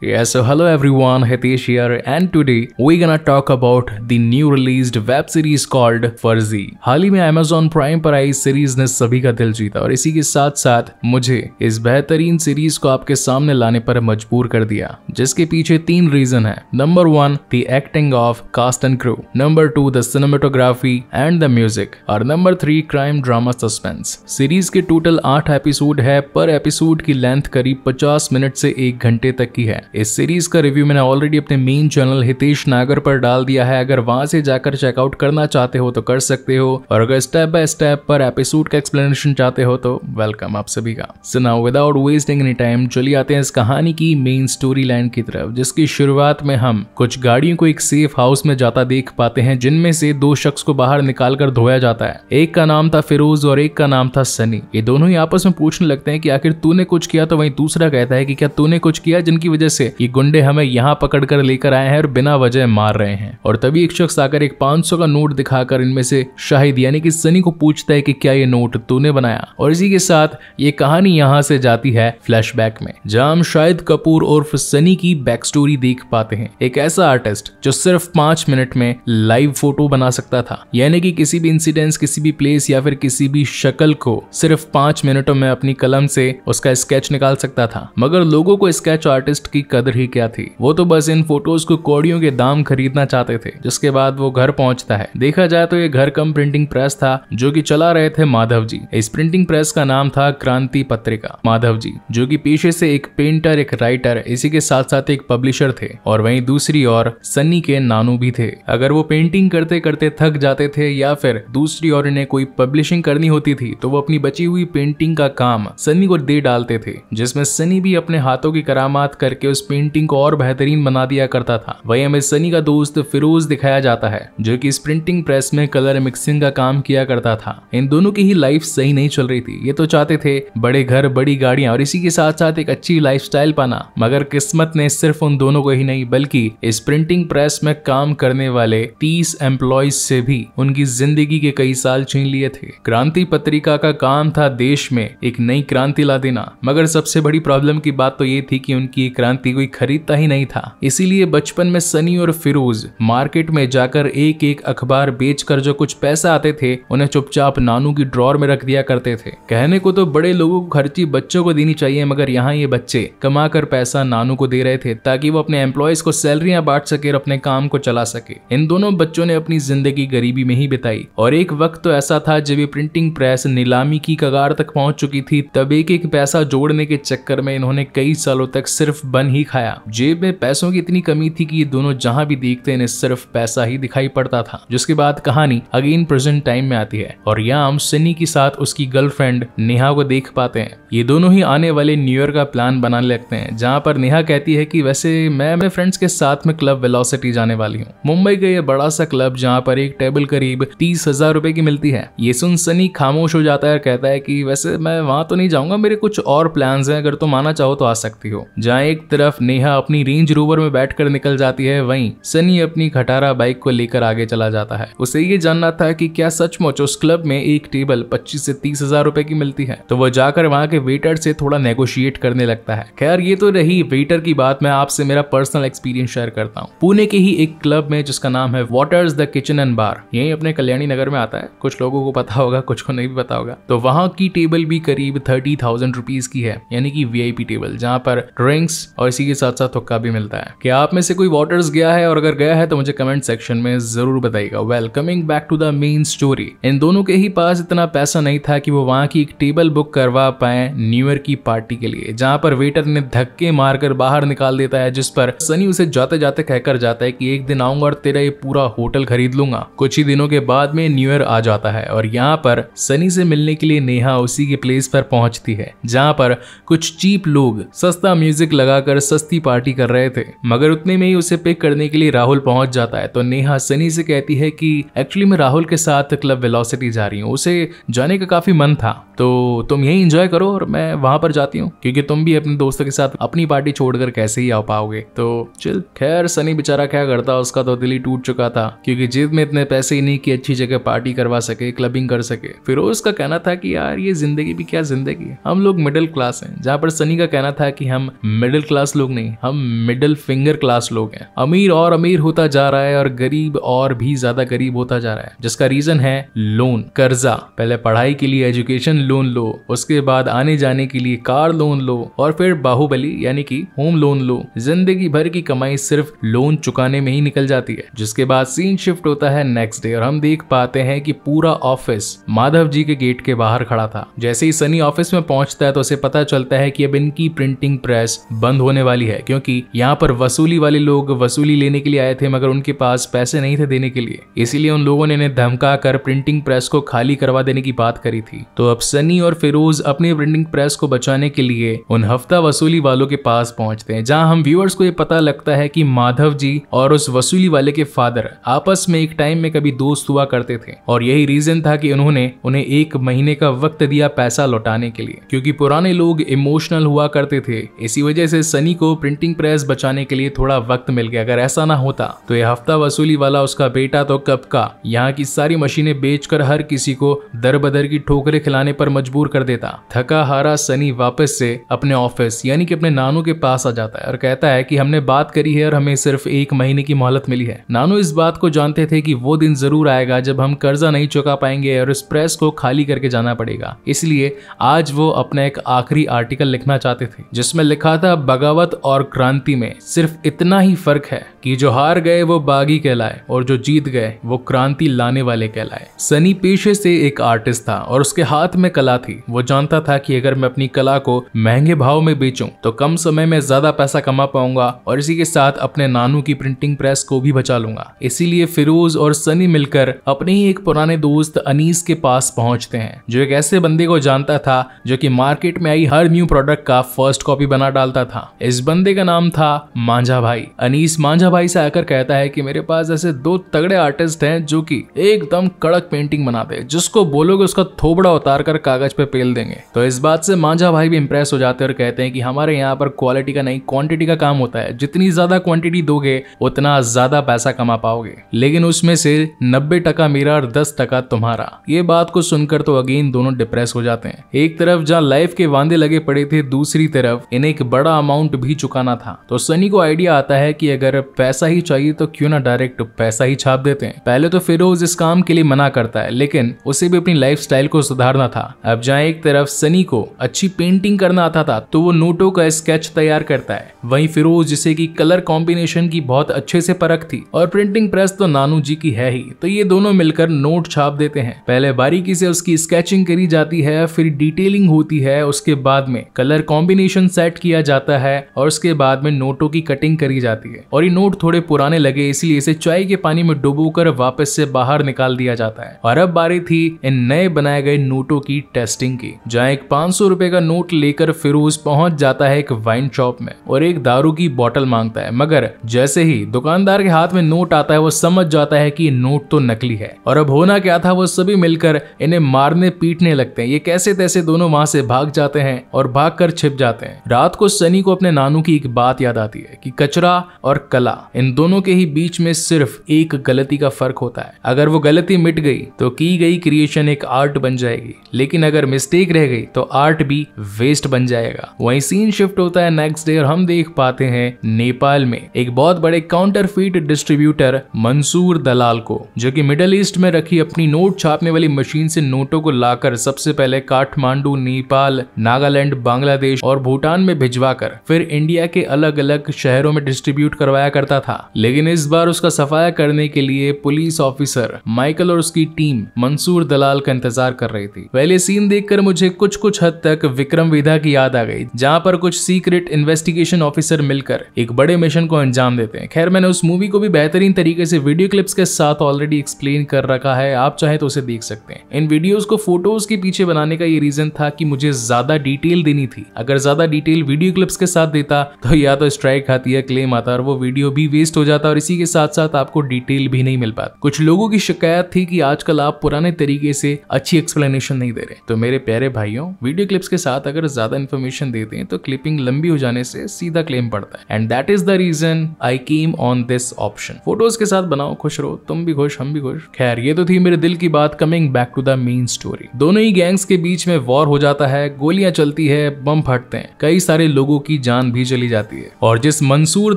Yeah, so hello everyone, Hitesh here, and today we're gonna talk about the new released web series called Farzi हाल ही में Amazon prime पर आई series ने सभी का दिल जीता और इसी के साथ साथ मुझे इस बेहतरीन सीरीज को आपके सामने लाने पर मजबूर कर दिया जिसके पीछे तीन रीजन है number one the acting of cast and crew number two the cinematography and the music और number three crime drama suspense series के टोटल आठ एपिसोड है पर एपिसोड की लेंथ करीब पचास मिनट से एक घंटे तक की है है इस सीरीज का रिव्यू मैंने ऑलरेडी अपने मेन चैनल हितेश नागर पर डाल दिया है अगर वहां से जाकर चेकआउट करना चाहते हो तो कर सकते हो और अगर स्टेप बाय स्टेप पर एपिसोड का एक्सप्लेनेशन चाहते हो तो वेलकम आप सभी का सुना विदाउट वेस्टिंग एनी टाइम चलिए आते हैं इस कहानी की मेन स्टोरी लाइन की तरफ जिसकी शुरुआत में हम कुछ गाड़ियों को एक सेफ हाउस में जाता देख पाते हैं जिनमें से दो शख्स को बाहर निकाल धोया जाता है एक का नाम था फिरोज और एक का नाम था सनी ये दोनों ही आपस में पूछने लगते हैं कि आखिर तूने कुछ किया तो वहीं दूसरा कहता है कि क्या तूने कुछ किया जिनकी वजह से ये गुंडे हमें यहाँ पकड़ कर लेकर आए हैं और बिना वजह मार रहे हैं और तभी एक शख्स आकर एक पांच का नोट दिखाकर इनमें से शाहिद यानी कि सनी को पूछता है कि क्या ये नोट तूने बनाया और इसी के साथ ये कहानी यहाँ से जाती है फ्लैश में जहाँ हम शाहिद कपूर उर्फ सनी की बैक स्टोरी देख पाते हैं एक ऐसा आर्टिस्ट जो सिर्फ पांच मिनट में लाइव फोटो बना सकता था यानी कि किसी भी इंसिडेंस किसी भी प्लेस या फिर किसी भी शक्ल को सिर्फ पांच मिनटों में अपनी कलम से उसका स्केच निकाल सकता था मगर लोगों को स्केच आर्टिस्ट की की कदर ही क्या थी वो तो बस इन फोटोज को कौड़ियों के दाम खरीदना चाहते थे जिसके बाद वो घर पहुंचता है देखा जाए तो ये घर कम प्रिंटिंग प्रेस था जो कि चला रहे थे माधव जी इस प्रिंटिंग प्रेस का नाम था क्रांति पत्रिका माधव जी जो कि पेशे से एक पेंटर एक राइटर इसी के साथ साथ एक पब्लिशर थे और वहीं दूसरी ओर सन्नी के नानू भी थे अगर वो पेंटिंग करते करते थक जाते थे या फिर दूसरी ओर इन्हें कोई पब्लिशिंग करनी होती थी तो वो अपनी बची हुई पेंटिंग का काम सनी को दे डालते थे जिसमें सनी भी अपने हाथों की करामात करके उस पेंटिंग को और बेहतरीन बना दिया करता था वही हमें सनी का दोस्त फिरोज दिखाया जाता है जो की इस प्रिंटिंग प्रेस में कलर मिक्सिंग का काम किया करता था इन दोनों की ही लाइफ सही नहीं चल रही थी ये तो चाहते थे बड़े घर बड़ी गाड़ियां और इसी के साथ साथ एक अच्छी लाइफ पाना मगर किस्मत ने सिर्फ उन दोनों को ही नहीं बल्कि इस प्रिंटिंग प्रेस में काम करने वाले 30 एम्प्लॉयज से भी उनकी जिंदगी के कई साल छीन लिए थे क्रांति पत्रिका का काम था देश में एक नई क्रांति ला देना मगर सबसे बड़ी प्रॉब्लम की बात तो ये थी कि उनकी क्रांति क्रांति कोई खरीदता ही नहीं था इसीलिए बचपन में सनी और फिरोज मार्केट में जाकर एक एक अखबार बेचकर जो कुछ पैसा आते थे उन्हें चुपचाप नानू की ड्रॉर में रख दिया करते थे कहने को तो बड़े लोगों को खर्ची बच्चों को देनी चाहिए मगर यहाँ ये बच्चे कमा कर पैसा नानू को दे रहे थे ताकि वो अपने एम्प्लॉयज को सैलरिया बांट सके और अपने काम को चला सके इन दोनों बच्चों ने अपनी जिंदगी गरीबी में ही बिताई और एक वक्त तो ऐसा था जब ये प्रिंटिंग प्रेस नीलामी की कगार तक पहुंच चुकी थी तब एक एक पैसा जोड़ने के चक्कर में इन्होंने कई सालों तक सिर्फ बन बन ही खाया जेब में पैसों की इतनी कमी थी कि ये दोनों जहाँ भी देखते इन्हें सिर्फ पैसा ही दिखाई पड़ता था जिसके बाद कहानी अगेन प्रेजेंट टाइम में आती है और याम सिनी के साथ उसकी गर्लफ्रेंड नेहा को देख पाते हैं ये दोनों ही आने वाले न्यू ईयर का प्लान बनाने लगते हैं जहाँ पर नेहा कहती है की वैसे मैं अपने फ्रेंड्स के साथ में क्लब वेलोसिटी जाने वाली हूँ मुंबई का ये बड़ा सा क्लब जहाँ पर एक टेबल करीब तीस हजार रूपए की मिलती है ये सुन सनी खामोश हो जाता है और कहता है कि वैसे मैं वहां तो नहीं जाऊंगा मेरे कुछ और प्लान्स हैं अगर तुम आना चाहो तो आ सकती हो जहाँ एक तरफ नेहा अपनी रेंज रोवर में बैठकर निकल जाती है वहीं सनी अपनी खटारा बाइक को लेकर आगे चला जाता है उसे ये जानना था कि क्या सचमुच उस क्लब में एक टेबल पच्चीस से तीस हजार रुपए की मिलती है तो वो जाकर वहाँ के वेटर से थोड़ा नेगोशिएट करने लगता है खैर ये तो रही वेटर की बात मैं आपसे मेरा पर्सनल एक्सपीरियंस शेयर करता हूँ पुणे के ही एक क्लब में जिसका नाम है waters the kitchen and bar यही अपने कल्याणी नगर में आता है कुछ लोगों को पता होगा कुछ को नहीं भी पता होगा तो वहाँ की टेबल भी करीब थर्टी थाउजेंड रुपीज की है यानी कि वी टेबल जहाँ पर ड्रिंक्स और इसी के साथ साथ हुक्का भी मिलता है क्या आप में से कोई वॉटर्स गया है और अगर गया है तो मुझे कमेंट सेक्शन में जरूर बताइएगा well coming back to the main story इन दोनों के ही पास इतना पैसा नहीं था कि वो वहां की एक टेबल बुक करवा पाए न्यू ईयर की पार्टी के लिए जहां पर वेटर ने धक्के मारकर बाहर निकाल देता है जिस पर सनी उसे जाते जाते कहकर जाता है कि एक दिन आऊंगा और तेरा ये पूरा होटल खरीद लूंगा कुछ ही दिनों के बाद में न्यू ईयर आ जाता है और यहाँ पर सनी से मिलने के लिए नेहा उसी के प्लेस पर पहुंचती है जहाँ पर कुछ चीप लोग सस्ता म्यूजिक लगाकर कर सस्ती पार्टी कर रहे थे मगर उतने में ही उसे पिक करने के लिए राहुल पहुंच जाता है तो नेहा सनी से कहती है कि एक्चुअली मैं राहुल के साथ क्लब वेलोसिटी जा रही हूँ उसे जाने का काफी मन था तो तुम यही इंजॉय करो और मैं वहां पर जाती हूँ क्योंकि तुम भी अपने दोस्तों के साथ अपनी पार्टी छोड़कर कैसे ही आ पाओगे तो चल खैर सनी बेचारा क्या करता उसका तो दिल ही टूट चुका था क्योंकि जिद में इतने पैसे ही नहीं कि अच्छी जगह पार्टी करवा सके क्लबिंग कर सके फिरोज का कहना था कि यार ये जिंदगी भी क्या जिंदगी हम लोग मिडिल क्लास हैं जहाँ पर सनी का कहना था कि हम मिडिल क्लास क्लास लोग नहीं हम मिडिल फिंगर क्लास लोग हैं अमीर और अमीर होता जा रहा है और गरीब और भी ज्यादा गरीब होता जा रहा है जिसका रीजन है लोन कर्जा पहले पढ़ाई के लिए एजुकेशन लोन लो उसके बाद आने जाने के लिए कार लोन लो और फिर बाहुबली यानी कि होम लोन लो जिंदगी भर की कमाई सिर्फ लोन चुकाने में ही निकल जाती है जिसके बाद सीन शिफ्ट होता है नेक्स्ट डे और हम देख पाते हैं कि पूरा ऑफिस माधव जी के गेट के बाहर खड़ा था जैसे ही सनी ऑफिस में पहुंचता है तो उसे पता चलता है कि अब इनकी प्रिंटिंग प्रेस बंद होने होने वाली है क्योंकि यहाँ पर वसूली वाले लोग वसूली लेने के लिए आए थे मगर उनके पास पैसे नहीं थे देने के लिए इसीलिए उन लोगों ने इन्हें धमका कर प्रिंटिंग प्रेस को खाली करवा देने की बात करी थी तो अब सनी और फिरोज अपने प्रिंटिंग प्रेस को बचाने के लिए उन हफ्ता वसूली वालों के पास पहुंचते हैं जहाँ हम व्यूअर्स को ये पता लगता है कि माधव जी और उस वसूली वाले के फादर आपस में एक टाइम में कभी दोस्त हुआ करते थे और यही रीजन था कि उन्होंने उन्हें एक महीने का वक्त दिया पैसा लौटाने के लिए क्योंकि पुराने लोग इमोशनल हुआ करते थे इसी वजह से सनी सनी को प्रिंटिंग प्रेस बचाने के लिए थोड़ा वक्त मिल गया अगर ऐसा ना होता तो यह हफ्ता वसूली वाला उसका बेटा तो कब का यहाँ की सारी मशीनें बेचकर हर किसी को दर बदर की ठोकरें खिलाने पर मजबूर कर देता थका हारा सनी वापस से अपने ऑफिस यानी कि अपने नानू के पास आ जाता है और कहता है कि हमने बात करी है और हमें सिर्फ एक महीने की मोहलत मिली है नानू इस बात को जानते थे कि वो दिन जरूर आएगा जब हम कर्जा नहीं चुका पाएंगे और इस प्रेस को खाली करके जाना पड़ेगा इसलिए आज वो अपना एक आखिरी आर्टिकल लिखना चाहते थे जिसमें लिखा था बगावत और क्रांति में सिर्फ इतना ही फर्क है कि जो हार गए वो बागी कहलाए और जो जीत गए वो क्रांति लाने वाले कहलाए सनी पेशे से एक आर्टिस्ट था और उसके हाथ में कला थी वो जानता था कि अगर मैं अपनी कला को महंगे भाव में बेचूं तो कम समय में ज्यादा पैसा कमा पाऊंगा और इसी के साथ अपने नानू की प्रिंटिंग प्रेस को भी बचा लूंगा इसीलिए फिरोज और सनी मिलकर अपने ही एक पुराने दोस्त अनीस के पास पहुंचते हैं जो एक ऐसे बंदे को जानता था जो कि मार्केट में आई हर न्यू प्रोडक्ट का फर्स्ट कॉपी बना डालता था इस बंदे का नाम था मांझा भाई अनीस मांझा भाई से आकर कहता है कि मेरे पास ऐसे दो तगड़े आर्टिस्ट हैं जो कि एकदम कड़क पेंटिंग बनाते हैं जिसको बोलोगे उसका थोबड़ा उतार कर कागज पे पेल देंगे तो इस बात से मांझा भाई भी इंप्रेस हो जाते हैं और कहते हैं कि हमारे यहाँ पर क्वालिटी का नहीं क्वांटिटी का काम होता है जितनी ज्यादा क्वांटिटी दोगे उतना ज्यादा पैसा कमा पाओगे लेकिन उसमें से नब्बे टका मेरा और दस टका तुम्हारा ये बात को सुनकर तो अगेन दोनों डिप्रेस हो जाते हैं एक तरफ जहाँ लाइफ के वादे लगे पड़े थे दूसरी तरफ इन्हें एक बड़ा अमाउंट अमाउंट भी चुकाना था तो सनी को आइडिया आता है कि अगर पैसा ही चाहिए तो क्यों ना डायरेक्ट पैसा ही छाप देते हैं पहले तो फिरोज इस काम के लिए मना करता है लेकिन उसे भी अपनी लाइफ को सुधारना था अब जहाँ एक तरफ सनी को अच्छी पेंटिंग करना आता था तो वो नोटो का स्केच तैयार करता है वही फिरोज जिसे की कलर कॉम्बिनेशन की बहुत अच्छे से परख थी और प्रिंटिंग प्रेस तो नानू जी की है ही तो ये दोनों मिलकर नोट छाप देते हैं पहले बारीकी से उसकी स्केचिंग करी जाती है फिर डिटेलिंग होती है उसके बाद में कलर कॉम्बिनेशन सेट किया जाता है है और उसके बाद में नोटों की कटिंग करी जाती है और ये नोट थोड़े पुराने लगे इसलिए इसे चाय के पानी में डुबो वापस से बाहर निकाल दिया जाता है और अब बारी थी इन नए बनाए गए नोटों की टेस्टिंग की जहाँ एक पांच सौ रुपए का नोट लेकर फिरोज पहुंच जाता है एक वाइन शॉप में और एक दारू की बोतल मांगता है मगर जैसे ही दुकानदार के हाथ में नोट आता है वो समझ जाता है कि नोट तो नकली है और अब होना क्या था वो सभी मिलकर इन्हें मारने पीटने लगते हैं ये कैसे तैसे दोनों वहां से भाग जाते हैं और भाग कर छिप जाते हैं रात को सनी को अपने नानू की एक बात याद आती है कि कचरा और कला इन दोनों के ही बीच में सिर्फ एक गलती का फर्क होता है अगर वो गलती मिट गई तो की गई क्रिएशन एक आर्ट बन जाएगी लेकिन अगर मिस्टेक रह गई तो आर्ट भी वेस्ट बन जाएगा वही सीन शिफ्ट होता है नेक्स्ट डे और हम देख पाते हैं नेपाल में एक बहुत बड़े काउंटर डिस्ट्रीब्यूटर मंसूर दलाल को जो कि मिडल ईस्ट में रखी अपनी नोट छापने वाली मशीन से नोटों को लाकर सबसे पहले काठमांडू नेपाल नागालैंड बांग्लादेश और भूटान में भिजवा कर फिर इंडिया के अलग अलग शहरों में डिस्ट्रीब्यूट करवाया करता था लेकिन इस बार उसका सफाया करने के लिए पुलिस ऑफिसर माइकल और उसकी टीम मंसूर दलाल का इंतजार कर रही थी पहले सीन देखकर मुझे कुछ कुछ हद तक विक्रम विधा की याद आ गई जहाँ पर कुछ सीक्रेट इन्वेस्टिगेशन ऑफिसर मिलकर एक बड़े मिशन को अंजाम देते हैं खैर मैंने उस मूवी को भी बेहतरीन तरीके से वीडियो क्लिप्स के साथ ऑलरेडी एक्सप्लेन कर रखा है आप चाहे तो उसे देख सकते हैं इन वीडियोस को फोटोज के पीछे बनाने का ये रीजन था कि मुझे ज्यादा डिटेल देनी थी अगर ज्यादा डिटेल वीडियो क्लिप्स के साथ साथ देता तो या तो स्ट्राइक खाती है क्लेम आता और वो वीडियो भी वेस्ट हो जाता और इसी के साथ साथ आपको डिटेल भी नहीं मिल पाता कुछ लोगों की शिकायत थी कि आजकल आप पुराने तरीके से अच्छी एक्सप्लेनेशन नहीं दे रहे तो मेरे प्यारे भाइयों वीडियो क्लिप्स के साथ अगर ज्यादा इन्फॉर्मेशन देते हैं तो क्लिपिंग लंबी हो जाने से सीधा क्लेम पड़ता है and that is the reason I came on this option photos के साथ बनाओ खुश रहो तुम भी खुश हम भी खुश खैर ये तो थी मेरे दिल की बात coming back to the main story दोनों ही गैंग्स के बीच में वॉर हो जाता है गोलियां चलती है बम फटते हैं कई सारे लोगों की जान जान भी चली जाती है और जिस मंसूर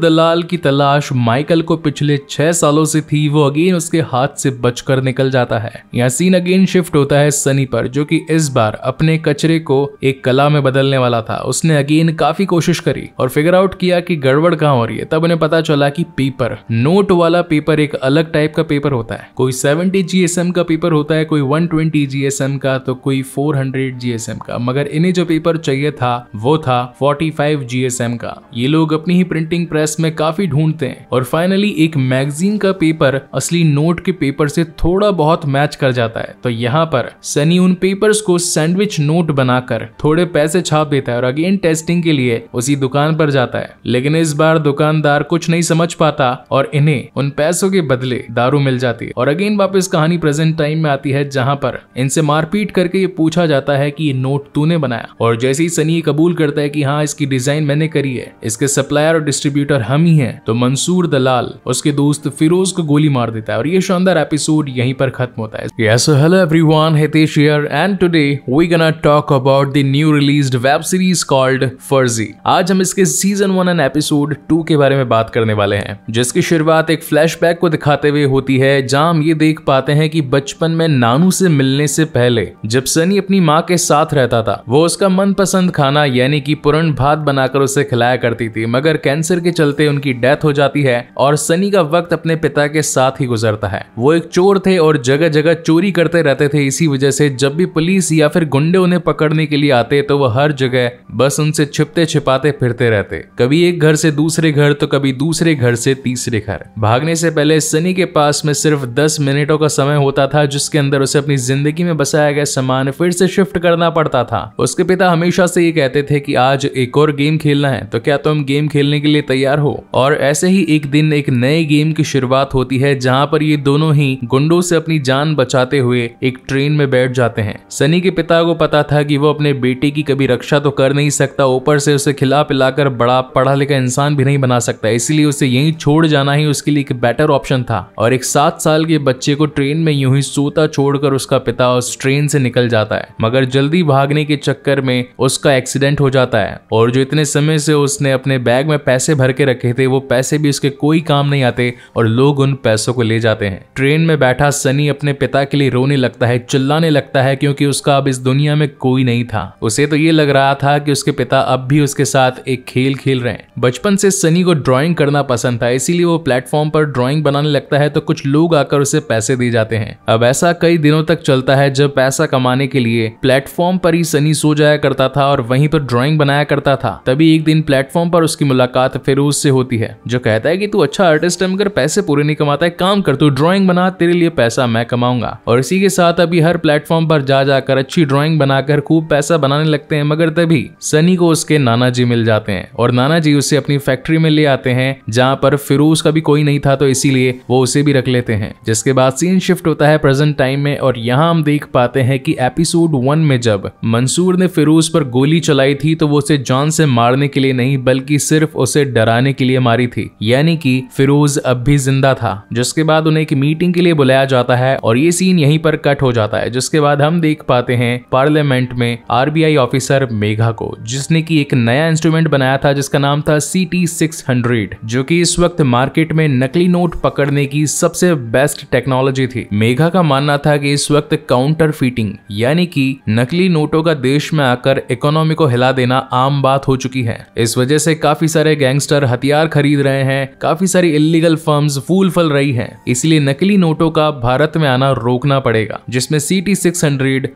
दलाल की तलाश माइकल को पिछले छह सालों से थी वो अगेन उसके हाथ से बचकर निकल जाता है यहाँ सीन अगेन शिफ्ट होता है सनी पर जो कि इस बार अपने कचरे को एक कला में बदलने वाला था उसने अगेन काफी कोशिश करी और फिगर आउट किया कि गड़बड़ कहाँ हो रही है तब उन्हें पता चला कि पेपर नोट वाला पेपर एक अलग टाइप का पेपर होता है कोई सेवेंटी जीएसएम का पेपर होता है कोई 120 जीएसएम का तो कोई 400 जीएसएम का मगर इन्हें जो पेपर चाहिए था वो था 45 जी जीएसएम का ये लोग अपनी ही प्रिंटिंग प्रेस में काफी ढूंढते हैं और फाइनली एक मैगजीन का पेपर असली नोट के पेपर से थोड़ा बहुत मैच कर जाता है तो यहाँ पर सनी उन पेपर्स को सैंडविच नोट बनाकर थोड़े पैसे छाप देता है और अगेन टेस्टिंग के लिए उसी दुकान पर जाता है लेकिन इस बार दुकानदार कुछ नहीं समझ पाता और इन्हें उन पैसों के बदले दारू मिल जाती है और अगेन वापस कहानी प्रेजेंट टाइम में आती है जहाँ पर इनसे मारपीट करके ये पूछा जाता है की ये नोट तूने बनाया और जैसे ही सनी कबूल करता है की हाँ इसकी डिजाइन ने करी है इसके सप्लायर और डिस्ट्रीब्यूटर हम ही हैं तो मंसूर दलाल उसके दोस्त फिरोज को गोली मार देता है और ये शानदार एपिसोड यहीं पर खत्म होता है आज हम इसके सीजन एंड एपिसोड के बारे में बात करने वाले हैं जिसकी शुरुआत एक फ्लैशबैक को दिखाते हुए होती है जहां हम ये देख पाते हैं कि बचपन में नानू से मिलने से पहले जब सनी अपनी माँ के साथ रहता था वो उसका मनपसंद खाना यानी कि पुरन भात बनाकर उसे खिलाया करती थी मगर कैंसर के चलते उनकी डेथ हो जाती है और सनी का वक्त अपने पिता के साथ ही गुजरता है वो एक चोर थे और जगह जगह चोरी करते रहते थे इसी वजह से जब भी पुलिस या फिर गुंडे उन्हें पकड़ने के लिए आते तो वह हर जगह बस उनसे छिपते छिपाते फिरते रहते कभी एक घर से दूसरे घर तो कभी दूसरे घर से तीसरे घर भागने से पहले सनी के पास में सिर्फ दस मिनटों का समय होता था जिसके अंदर उसे अपनी जिंदगी में बसाया गया सामान फिर से शिफ्ट करना पड़ता था उसके पिता हमेशा से ये कहते थे कि आज एक और गेम खेलना है तो क्या तुम गेम खेलने के लिए तैयार हो और ऐसे ही एक दिन एक नए गेम की शुरुआत होती है जहाँ पर ये दोनों ही गुंडों से अपनी जान बचाते हुए एक ट्रेन में बैठ जाते हैं सनी के पिता को पता था कि वो अपने बेटे की कभी रक्षा तो कर नहीं सकता ऊपर से उसे खिला पिलाकर बड़ा पढ़ा लिखा इंसान भी नहीं बना सकता इसीलिए उसे यही छोड़ जाना ही उसके लिए एक बेटर ऑप्शन था और एक सात साल के बच्चे को ट्रेन में यूं ही सोता छोड़कर उसका पिता उस ट्रेन से निकल जाता है मगर जल्दी भागने के चक्कर में उसका एक्सीडेंट हो जाता है और जो इतने समय से उसने अपने बैग में पैसे भर के रखे थे वो पैसे भी उसके कोई काम नहीं आते और लोग उन पैसों को ले जाते हैं ट्रेन में बैठा सनी अपने पिता के लिए रोने लगता है चिल्लाने लगता है क्योंकि उसका अब इस दुनिया में कोई नहीं था उसे तो ये लग रहा था कि उसके पिता अब भी उसके साथ एक खेल खेल रहे हैं बचपन से सनी को ड्रॉइंग करना पसंद था इसीलिए वो प्लेटफॉर्म पर ड्रॉइंग बनाने लगता है तो कुछ लोग आकर उसे पैसे दे जाते हैं अब ऐसा कई दिनों तक चलता है जब पैसा कमाने के लिए प्लेटफॉर्म पर ही सनी सो जाया करता था और वहीं पर ड्रॉइंग बनाया करता था तभी तभी एक दिन प्लेटफॉर्म पर उसकी मुलाकात फिरोज से होती है जो कहता है कि तू अच्छा आर्टिस्ट है मगर पैसे पूरे नहीं कमाता है काम कर तू ड्राइंग बना तेरे लिए पैसा मैं कमाऊंगा और इसी के साथ अभी हर प्लेटफॉर्म पर जा जाकर अच्छी ड्रॉइंग बनाकर खूब पैसा बनाने लगते हैं मगर तभी सनी को उसके नाना जी मिल जाते हैं और नाना जी उसे अपनी फैक्ट्री में ले आते हैं जहाँ पर फिरोज का भी कोई नहीं था तो इसीलिए वो उसे भी रख लेते हैं जिसके बाद सीन शिफ्ट होता है प्रेजेंट टाइम में और यहाँ हम देख पाते हैं कि एपिसोड वन में जब मंसूर ने फिरोज पर गोली चलाई थी तो वो उसे जान से मार फाड़ने के लिए नहीं बल्कि सिर्फ उसे डराने के लिए मारी थी यानी कि फिरोज अब भी जिंदा था जिसके बाद उन्हें एक मीटिंग के लिए बुलाया जाता है और ये सीन यहीं पर कट हो जाता है जिसके बाद हम देख पाते हैं पार्लियामेंट में आरबीआई ऑफिसर मेघा को जिसने की एक नया इंस्ट्रूमेंट बनाया था जिसका नाम था सी टी सिक्स हंड्रेड जो की इस वक्त मार्केट में नकली नोट पकड़ने की सबसे बेस्ट टेक्नोलॉजी थी मेघा का मानना था कि इस वक्त काउंटर फिटिंग यानी कि नकली नोटों का देश में आकर इकोनॉमी को हिला देना आम बात हो चुकी है इस वजह से काफी सारे गैंगस्टर हथियार खरीद रहे हैं काफी सारी इलीगल फर्म्स फूल फल रही है इसलिए नकली नोटों का भारत में आना रोकना पड़ेगा जिसमें सीटी सिक्स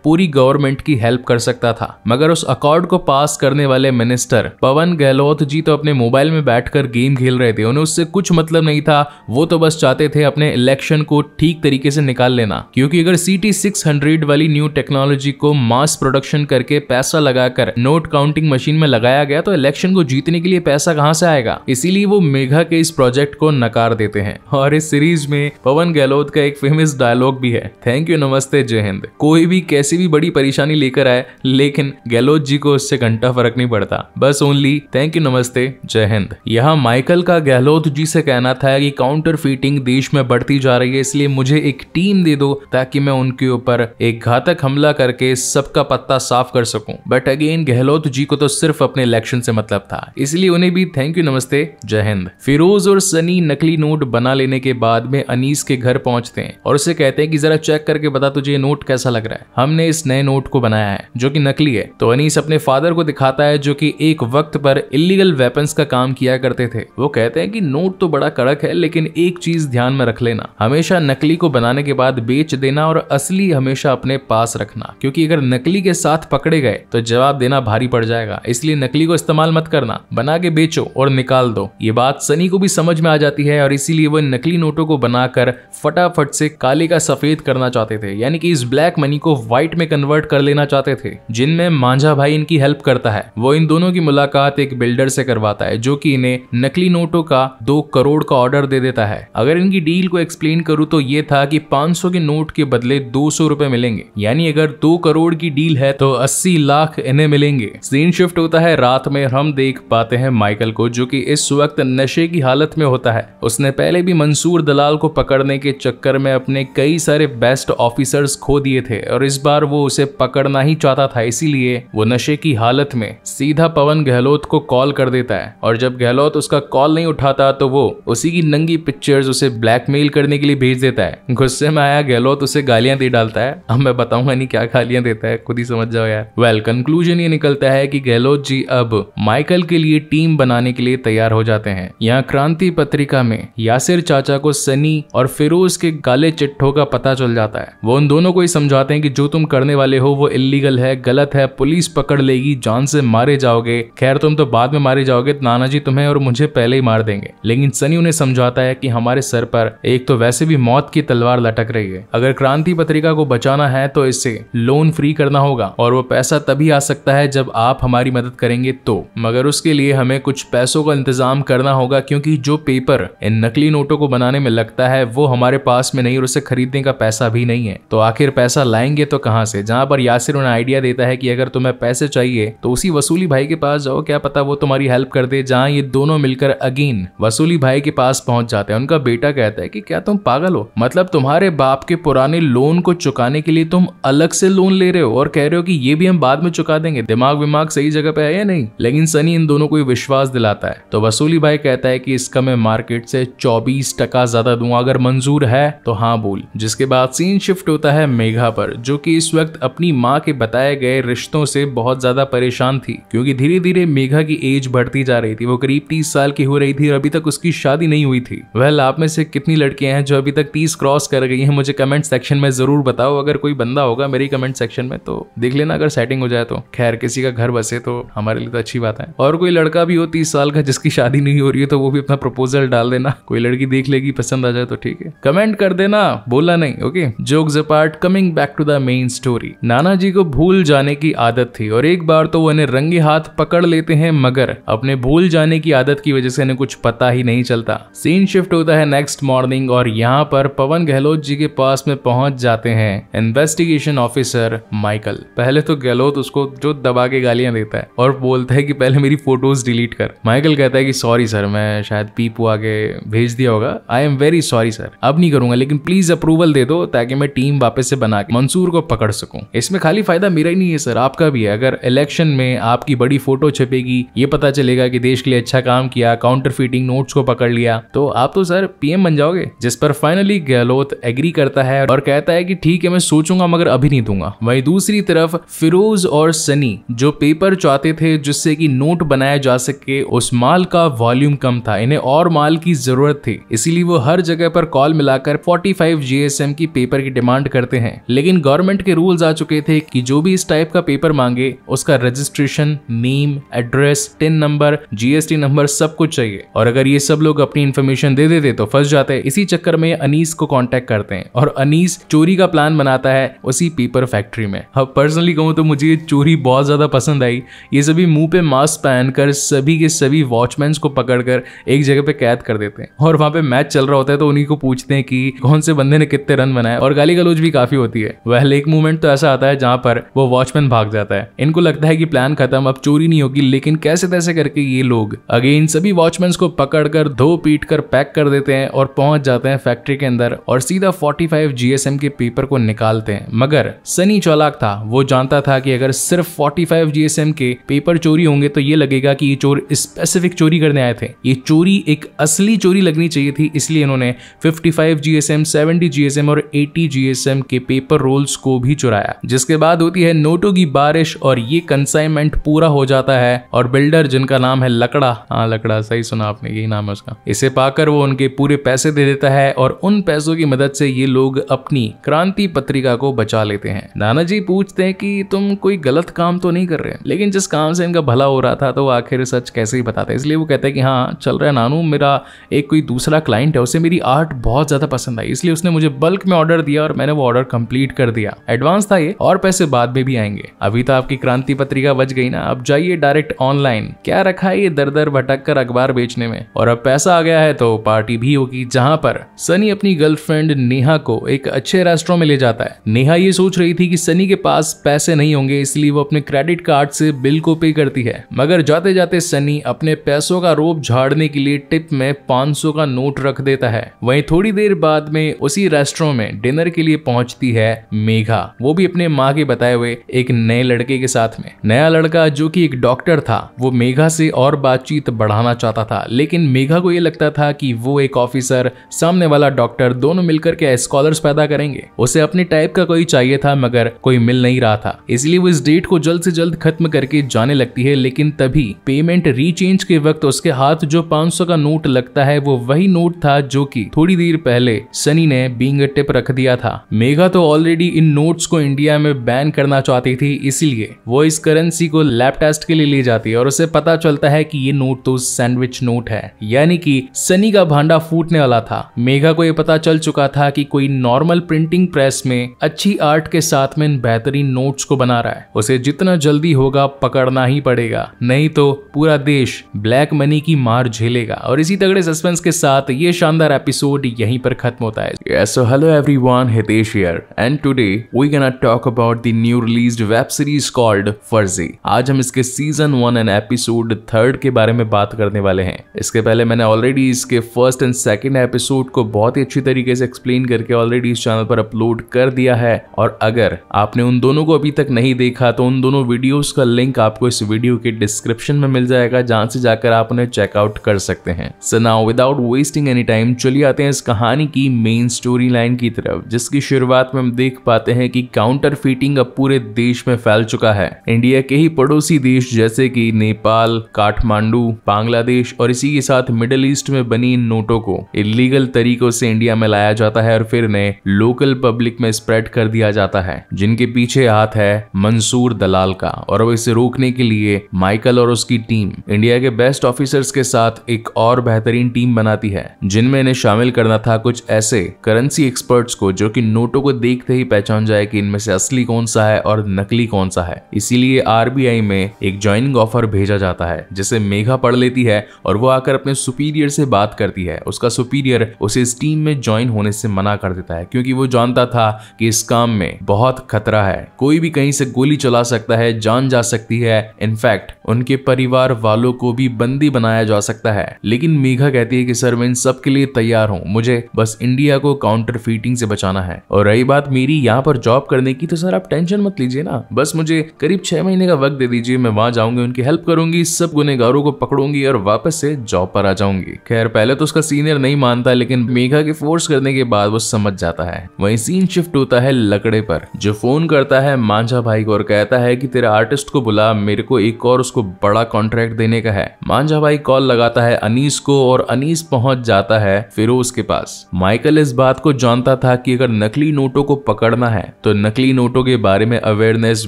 पूरी गवर्नमेंट की हेल्प कर सकता था मगर उस अकॉर्ड को पास करने वाले मिनिस्टर पवन गहलोत जी तो अपने मोबाइल में बैठकर गेम खेल रहे थे उन्हें उससे कुछ मतलब नहीं था वो तो बस चाहते थे अपने इलेक्शन को ठीक तरीके से निकाल लेना क्योंकि अगर सीटी सिक्स वाली न्यू टेक्नोलॉजी को मास प्रोडक्शन करके पैसा लगाकर नोट काउंटिंग मशीन में लगाया गया तो इलेक्शन को जीतने के लिए पैसा कहाँ से आएगा इसीलिए वो मेघा के इस प्रोजेक्ट को नकार देते हैं और इस सीरीज में पवन गहलोत का एक फेमस डायलॉग भी है थैंक यू नमस्ते जय हिंद कोई भी कैसी भी बड़ी परेशानी लेकर आए लेकिन गहलोत जी को उससे घंटा फर्क नहीं पड़ता बस ओनली थैंक यू नमस्ते जय हिंद यहाँ माइकल का गहलोत जी से कहना था कि काउंटर फीटिंग देश में बढ़ती जा रही है इसलिए मुझे एक टीम दे दो ताकि मैं उनके ऊपर एक घातक हमला करके सबका पत्ता साफ कर सकूं बट अगेन गहलोत जी को तो सिर्फ अपने इलेक्शन से मतलब था इसलिए उन्हें भी थैंक यू नमस्ते जय हिंद फिरोज और सनी नकली नोट बना लेने के बाद में अनीस के घर पहुंचते हैं और उसे कहते हैं कि जरा चेक करके बता तुझे ये नोट कैसा लग रहा है हमने इस नए नोट को बनाया है जो कि नकली है तो अनीस अपने फादर को दिखाता है जो कि एक वक्त पर इलीगल वेपन का काम किया करते थे वो कहते हैं कि नोट तो बड़ा कड़क है लेकिन एक चीज ध्यान में रख लेना हमेशा नकली को बनाने के बाद बेच देना और असली हमेशा अपने पास रखना क्योंकि अगर नकली के साथ पकड़े गए तो जवाब देना भारी पड़ जाएगा इसलिए नकली को इस्तेमाल इस्तेमाल मत करना बना के बेचो और निकाल दो ये बात सनी को भी समझ में आ जाती है और इसीलिए वह नकली नोटों को बनाकर फटाफट से काले का सफेद करना चाहते थे यानी कि इस ब्लैक मनी को व्हाइट में कन्वर्ट कर लेना चाहते थे जिनमें मांझा भाई इनकी हेल्प करता है वो इन दोनों की मुलाकात एक बिल्डर से करवाता है जो कि इन्हें नकली नोटों का दो करोड़ का ऑर्डर दे देता है अगर इनकी डील को एक्सप्लेन करूँ तो ये था कि 500 के नोट के बदले दो सौ मिलेंगे यानी अगर दो करोड़ की डील है तो अस्सी लाख इन्हें मिलेंगे सीन शिफ्ट होता है रात में और हम देख पाते हैं माइकल को जो कि इस वक्त नशे की हालत में होता है उसने पहले भी मंसूर दलाल को पकड़ने के चक्कर में अपने कई सारे बेस्ट ऑफिसर्स खो दिए थे और इस बार वो उसे पकड़ना ही चाहता था इसीलिए वो नशे की हालत में सीधा पवन गहलोत को कॉल कर देता है और जब गहलोत उसका कॉल नहीं उठाता तो वो उसी की नंगी पिक्चर्स उसे ब्लैकमेल करने के लिए भेज देता है गुस्से में आया गहलोत उसे गालियां दे डालता है अब मैं बताऊंगा नहीं क्या गालियां देता है खुद ही समझ जाओ यार वेल well, कंक्लूजन ये निकलता है कि गहलोत जी अब माइकल के लिए टीम बनाने के लिए तैयार हो जाते हैं यहाँ क्रांति पत्रिका में यासिर चाचा को सनी और फिरोज के काले चिट्ठों का पता चल जाता है वो उन दोनों को ही समझाते हैं कि जो तुम करने वाले हो वो इलीगल है गलत है पुलिस पकड़ लेगी जान से मारे जाओगे खैर तुम तो बाद में मारे जाओगे तो नाना जी तुम्हें और मुझे पहले ही मार देंगे लेकिन सनी उन्हें समझाता है कि हमारे सर पर एक तो वैसे भी मौत की तलवार लटक रही है अगर क्रांति पत्रिका को बचाना है तो इसे लोन फ्री करना होगा और वो पैसा तभी आ सकता है जब आप हमारी मदद करेंगे तो मगर उसके लिए हमें कुछ पैसों का इंतजाम करना होगा क्योंकि जो पेपर इन नकली नोटों को बनाने में लगता है वो हमारे पास में नहीं और उसे खरीदने का पैसा भी नहीं है तो आखिर पैसा लाएंगे तो कहाँ से जहाँ पर यासिर उन्हें आइडिया देता है कि अगर तुम्हें पैसे चाहिए तो उसी वसूली भाई के पास जाओ क्या पता वो तुम्हारी हेल्प कर दे जहाँ ये दोनों मिलकर अगेन वसूली भाई के पास पहुंच जाते हैं उनका बेटा कहता है कि क्या तुम पागल हो मतलब तुम्हारे बाप के पुराने लोन को चुकाने के लिए तुम अलग से लोन ले रहे हो और कह रहे हो कि ये भी हम बाद में चुका देंगे दिमाग विमाग सही जगह पे है या नहीं लेकिन सनी इन दोनों को विश्वास दिलाता है तो वसूली भाई कहता है कि इसका मैं मार्केट से चौबीस टका ज्यादा दूंगा अगर मंजूर है तो हाँ बोल जिसके बाद सीन शिफ्ट होता है मेघा पर जो कि इस वक्त अपनी माँ के बताए गए रिश्तों से बहुत ज्यादा परेशान थी क्योंकि धीरे धीरे मेघा की एज बढ़ती जा रही थी वो करीब तीस साल की हो रही थी और अभी तक उसकी शादी नहीं हुई थी वह आप में से कितनी लड़कियां हैं जो अभी तक तीस क्रॉस कर गई हैं मुझे कमेंट सेक्शन में जरूर बताओ अगर कोई बंदा होगा मेरी कमेंट सेक्शन में तो देख लेना अगर सेटिंग हो जाए तो खैर किसी का घर बसे तो हमारे लिए तो अच्छी अच्छी बात है और कोई लड़का भी हो तीस साल का जिसकी शादी नहीं हो रही है तो वो भी अपना प्रपोजल डाल देना कोई लड़की देख लेगी पसंद आ जाए तो ठीक है कमेंट कर देना बोला नहीं okay jokes apart coming back to the main story Nana ji को भूल जाने की आदत थी और एक बार तो वो इन्हें रंगे हाथ पकड़ लेते हैं मगर अपने भूल जाने की आदत की वजह से इन्हें कुछ पता ही नहीं चलता सीन शिफ्ट होता है नेक्स्ट मॉर्निंग और यहाँ पर पवन गहलोत जी के पास में पहुंच जाते हैं इन्वेस्टिगेशन ऑफिसर माइकल पहले तो गहलोत उसको जो दबा के गालियां देता है और बोलता है कि पहले मेरी फोटोज डिलीट कर माइकल कहता है कि सॉरी सर मैं शायद पीपू आगे भेज दिया होगा I am very sorry sir अब नहीं करूंगा लेकिन प्लीज अप्रूवल दे दो ताकि मैं टीम वापस से बना के मंसूर को पकड़ सकूं इसमें खाली फायदा मेरा ही नहीं है सर आपका भी है अगर इलेक्शन में आपकी बड़ी फोटो छपेगी ये पता चलेगा कि देश के लिए अच्छा काम किया काउंटर फिटिंग नोट्स को पकड़ लिया तो आप तो सर पीएम बन जाओगे जिस पर फाइनली गहलोत एग्री करता है और कहता है कि ठीक है मैं सोचूंगा मगर अभी नहीं दूंगा वही दूसरी तरफ फिरोज और सनी जो पेपर चाहते थे जिससे कि नोट बनाया जा सके उस माल का वॉल्यूम कम था इन्हें और माल की जरूरत थी इसीलिए वो हर जगह पर कॉल मिलाकर 45 जीएसएम की पेपर की डिमांड करते हैं लेकिन गवर्नमेंट के रूल्स आ चुके थे कि जो भी इस टाइप का पेपर मांगे उसका registration name address TIN number GST number सब कुछ चाहिए और अगर ये सब लोग अपनी इन्फॉर्मेशन दे देते दे तो फंस जाते इसी चक्कर में अनीस को कॉन्टेक्ट करते हैं और अनीस चोरी का प्लान बनाता है उसी पेपर फैक्ट्री में अब पर्सनली कहूँ तो मुझे चोरी बहुत ज्यादा पसंद आई ये सभी मुंह पे मास्क पहनकर सभी के सभी वॉचमैन को पकड़कर एक जगह पे कैद कर देते हैं और वहां पे मैच चल रहा होता है तो उन्हीं को पूछते हैं कि कौन से बंदे ने कितने रन बनाए और गाली गलोज भी काफी होती है वह एक मूवमेंट तो ऐसा आता है जहाँ पर वो वॉचमैन भाग जाता है इनको लगता है कि प्लान खत्म अब चोरी नहीं होगी लेकिन कैसे तैसे करके ये लोग अगेन सभी वॉचमैन को पकड़कर धो पीट कर पैक कर देते हैं और पहुंच जाते हैं फैक्ट्री के अंदर और सीधा फोर्टी 45 जीएसएम के पेपर को निकालते हैं मगर सनी चौलाक था वो जानता था कि अगर सिर्फ 45 जीएसएम के पेपर चोरी होंगे होंगे तो ये लगेगा कि ये चोर स्पेसिफिक चोरी करने आए थे ये चोरी एक असली चोरी लगनी चाहिए थी इसलिए इन्होंने 55 GSM, 70 GSM और 80 GSM के पेपर रोल्स को भी चुराया जिसके बाद होती है नोटों की बारिश और ये कंसाइनमेंट पूरा हो जाता है और बिल्डर जिनका नाम है लकड़ा हाँ लकड़ा सही सुना आपने यही नाम है उसका इसे पाकर वो उनके पूरे पैसे दे देता है और उन पैसों की मदद से ये लोग अपनी क्रांति पत्रिका को बचा लेते हैं नाना जी पूछते हैं कि तुम कोई गलत काम तो नहीं कर रहे लेकिन जिस काम से इनका भला भला हो रहा था तो आखिर सच कैसे ही बताते इसलिए वो कहते हैं कि हाँ चल रहा है नानू मेरा एक कोई दूसरा क्लाइंट है उसे मेरी आर्ट बहुत ज़्यादा पसंद आई इसलिए उसने मुझे बल्क में ऑर्डर दिया और मैंने वो ऑर्डर कंप्लीट कर दिया एडवांस था ये और पैसे बाद में भी आएंगे अभी तो आपकी क्रांति पत्रिका बच गई ना अब जाइए डायरेक्ट ऑनलाइन क्या रखा है ये दर दर भटक कर अखबार बेचने में और अब पैसा आ गया है तो पार्टी भी होगी जहाँ पर सनी अपनी गर्लफ्रेंड नेहा को एक अच्छे रेस्टोरेंट में ले जाता है नेहा ये सोच रही थी कि सनी के पास पैसे नहीं होंगे इसलिए वो अपने क्रेडिट कार्ड से बिल को पे करती है गए मगर जाते जाते सनी अपने पैसों का रोप झाड़ने के लिए टिप में 500 का नोट रख देता है वहीं थोड़ी देर बाद में उसी रेस्टोरों में डिनर के लिए पहुंचती है मेघा वो भी अपने माँ के बताए हुए एक नए लड़के के साथ में नया लड़का जो कि एक डॉक्टर था वो मेघा से और बातचीत बढ़ाना चाहता था लेकिन मेघा को ये लगता था कि वो एक ऑफिसर सामने वाला डॉक्टर दोनों मिलकर के स्कॉलर्स पैदा करेंगे उसे अपने टाइप का कोई चाहिए था मगर कोई मिल नहीं रहा था इसलिए वो इस डेट को जल्द से जल्द खत्म करके जाने लगती है लेकिन तभी पेमेंट रीचेंज के वक्त उसके हाथ जो 500 का नोट लगता है वो वही नोट था जो कि थोड़ी देर पहले सनी ने बींग टिप रख दिया था मेघा तो ऑलरेडी इन नोट्स को इंडिया में बैन करना चाहती थी इसीलिए वो इस करेंसी को लैब टेस्ट के लिए ले जाती है और उसे पता चलता है कि ये नोट तो सैंडविच नोट है यानी कि सनी का भांडा फूटने वाला था मेघा को ये पता चल चुका था कि कोई नॉर्मल प्रिंटिंग प्रेस में अच्छी आर्ट के साथ में इन बेहतरीन नोट्स को बना रहा है उसे जितना जल्दी होगा पकड़ना ही पड़ेगा पड़ेगा नहीं तो पूरा देश ब्लैक मनी की मार झेलेगा और इसी तगड़े सस्पेंस के साथ ये शानदार एपिसोड यहीं पर खत्म होता है so hello everyone Hitesh here and today we can talk about the new released web series called Farzi आज हम इसके season one and episode third के बारे में बात करने वाले हैं इसके पहले मैंने ऑलरेडी इसके फर्स्ट एंड सेकेंड एपिसोड को बहुत ही अच्छी तरीके से एक्सप्लेन करके ऑलरेडी इस चैनल पर अपलोड कर दिया है और अगर आपने उन दोनों को अभी तक नहीं देखा तो उन दोनों वीडियोस का लिंक आपको इस वीडियो के डिस्क्रिप्शन में मिल जाएगा जहां से जाकर आप उन्हें चेकआउट कर सकते हैं so now without wasting any time चलिए आते हैं इस कहानी की मेन स्टोरी लाइन की तरफ जिसकी शुरुआत में हम देख पाते हैं कि काउंटर फीटिंग अब पूरे देश में फैल चुका है इंडिया के ही पड़ोसी देश जैसे कि नेपाल काठमांडू बांग्लादेश और इसी के साथ मिडिल ईस्ट में बनी इन नोटों को इलीगल तरीकों से इंडिया में लाया जाता है और फिर इन्हें लोकल पब्लिक में स्प्रेड कर दिया जाता है जिनके पीछे हाथ है मंसूर दलाल का और अब इसे रोकने के लिए माइकल और उसकी टीम इंडिया के बेस्ट ऑफिसर्स के साथ एक और बेहतरीन टीम बनाती है जिनमें इन्हें शामिल करना था कुछ ऐसे करेंसी एक्सपर्ट्स को जो कि नोटों को देखते ही पहचान जाए कि इनमें से असली कौन सा है और नकली कौन सा है इसीलिए आरबीआई में एक ज्वाइनिंग ऑफर भेजा जाता है जिसे मेघा पढ़ लेती है और वो आकर अपने सुपीरियर से बात करती है उसका सुपीरियर उसे इस टीम में ज्वाइन होने से मना कर देता है क्योंकि वो जानता था कि इस काम में बहुत खतरा है कोई भी कहीं से गोली चला सकता है जान जा सकती है इनफैक्ट इनफैक्ट उनके परिवार वालों को भी बंदी बनाया जा सकता है लेकिन मेघा कहती है कि सर मैं इन सब के लिए तैयार हूँ मुझे बस इंडिया को काउंटर फीटिंग से बचाना है और रही बात मेरी यहाँ पर जॉब करने की तो सर आप टेंशन मत लीजिए ना बस मुझे करीब छह महीने का वक्त दे दीजिए मैं वहां जाऊंगी उनकी हेल्प करूंगी सब गुनेगारों को पकड़ूंगी और वापस से जॉब पर आ जाऊंगी खैर पहले तो उसका सीनियर नहीं मानता लेकिन मेघा के फोर्स करने के बाद वो समझ जाता है वही सीन शिफ्ट होता है लकड़े पर जो फोन करता है मांझा भाई को और कहता है कि तेरा आर्टिस्ट को बुला मेरे को एक और उसको बड़ा कॉन्ट्रैक्ट देने का है मांझा भाई कॉल लगाता है अनीस को और अनीस पहुंच जाता है फिरोज के पास माइकल इस बात को जानता था कि अगर नकली नोटों को पकड़ना है तो नकली नोटों के बारे में अवेयरनेस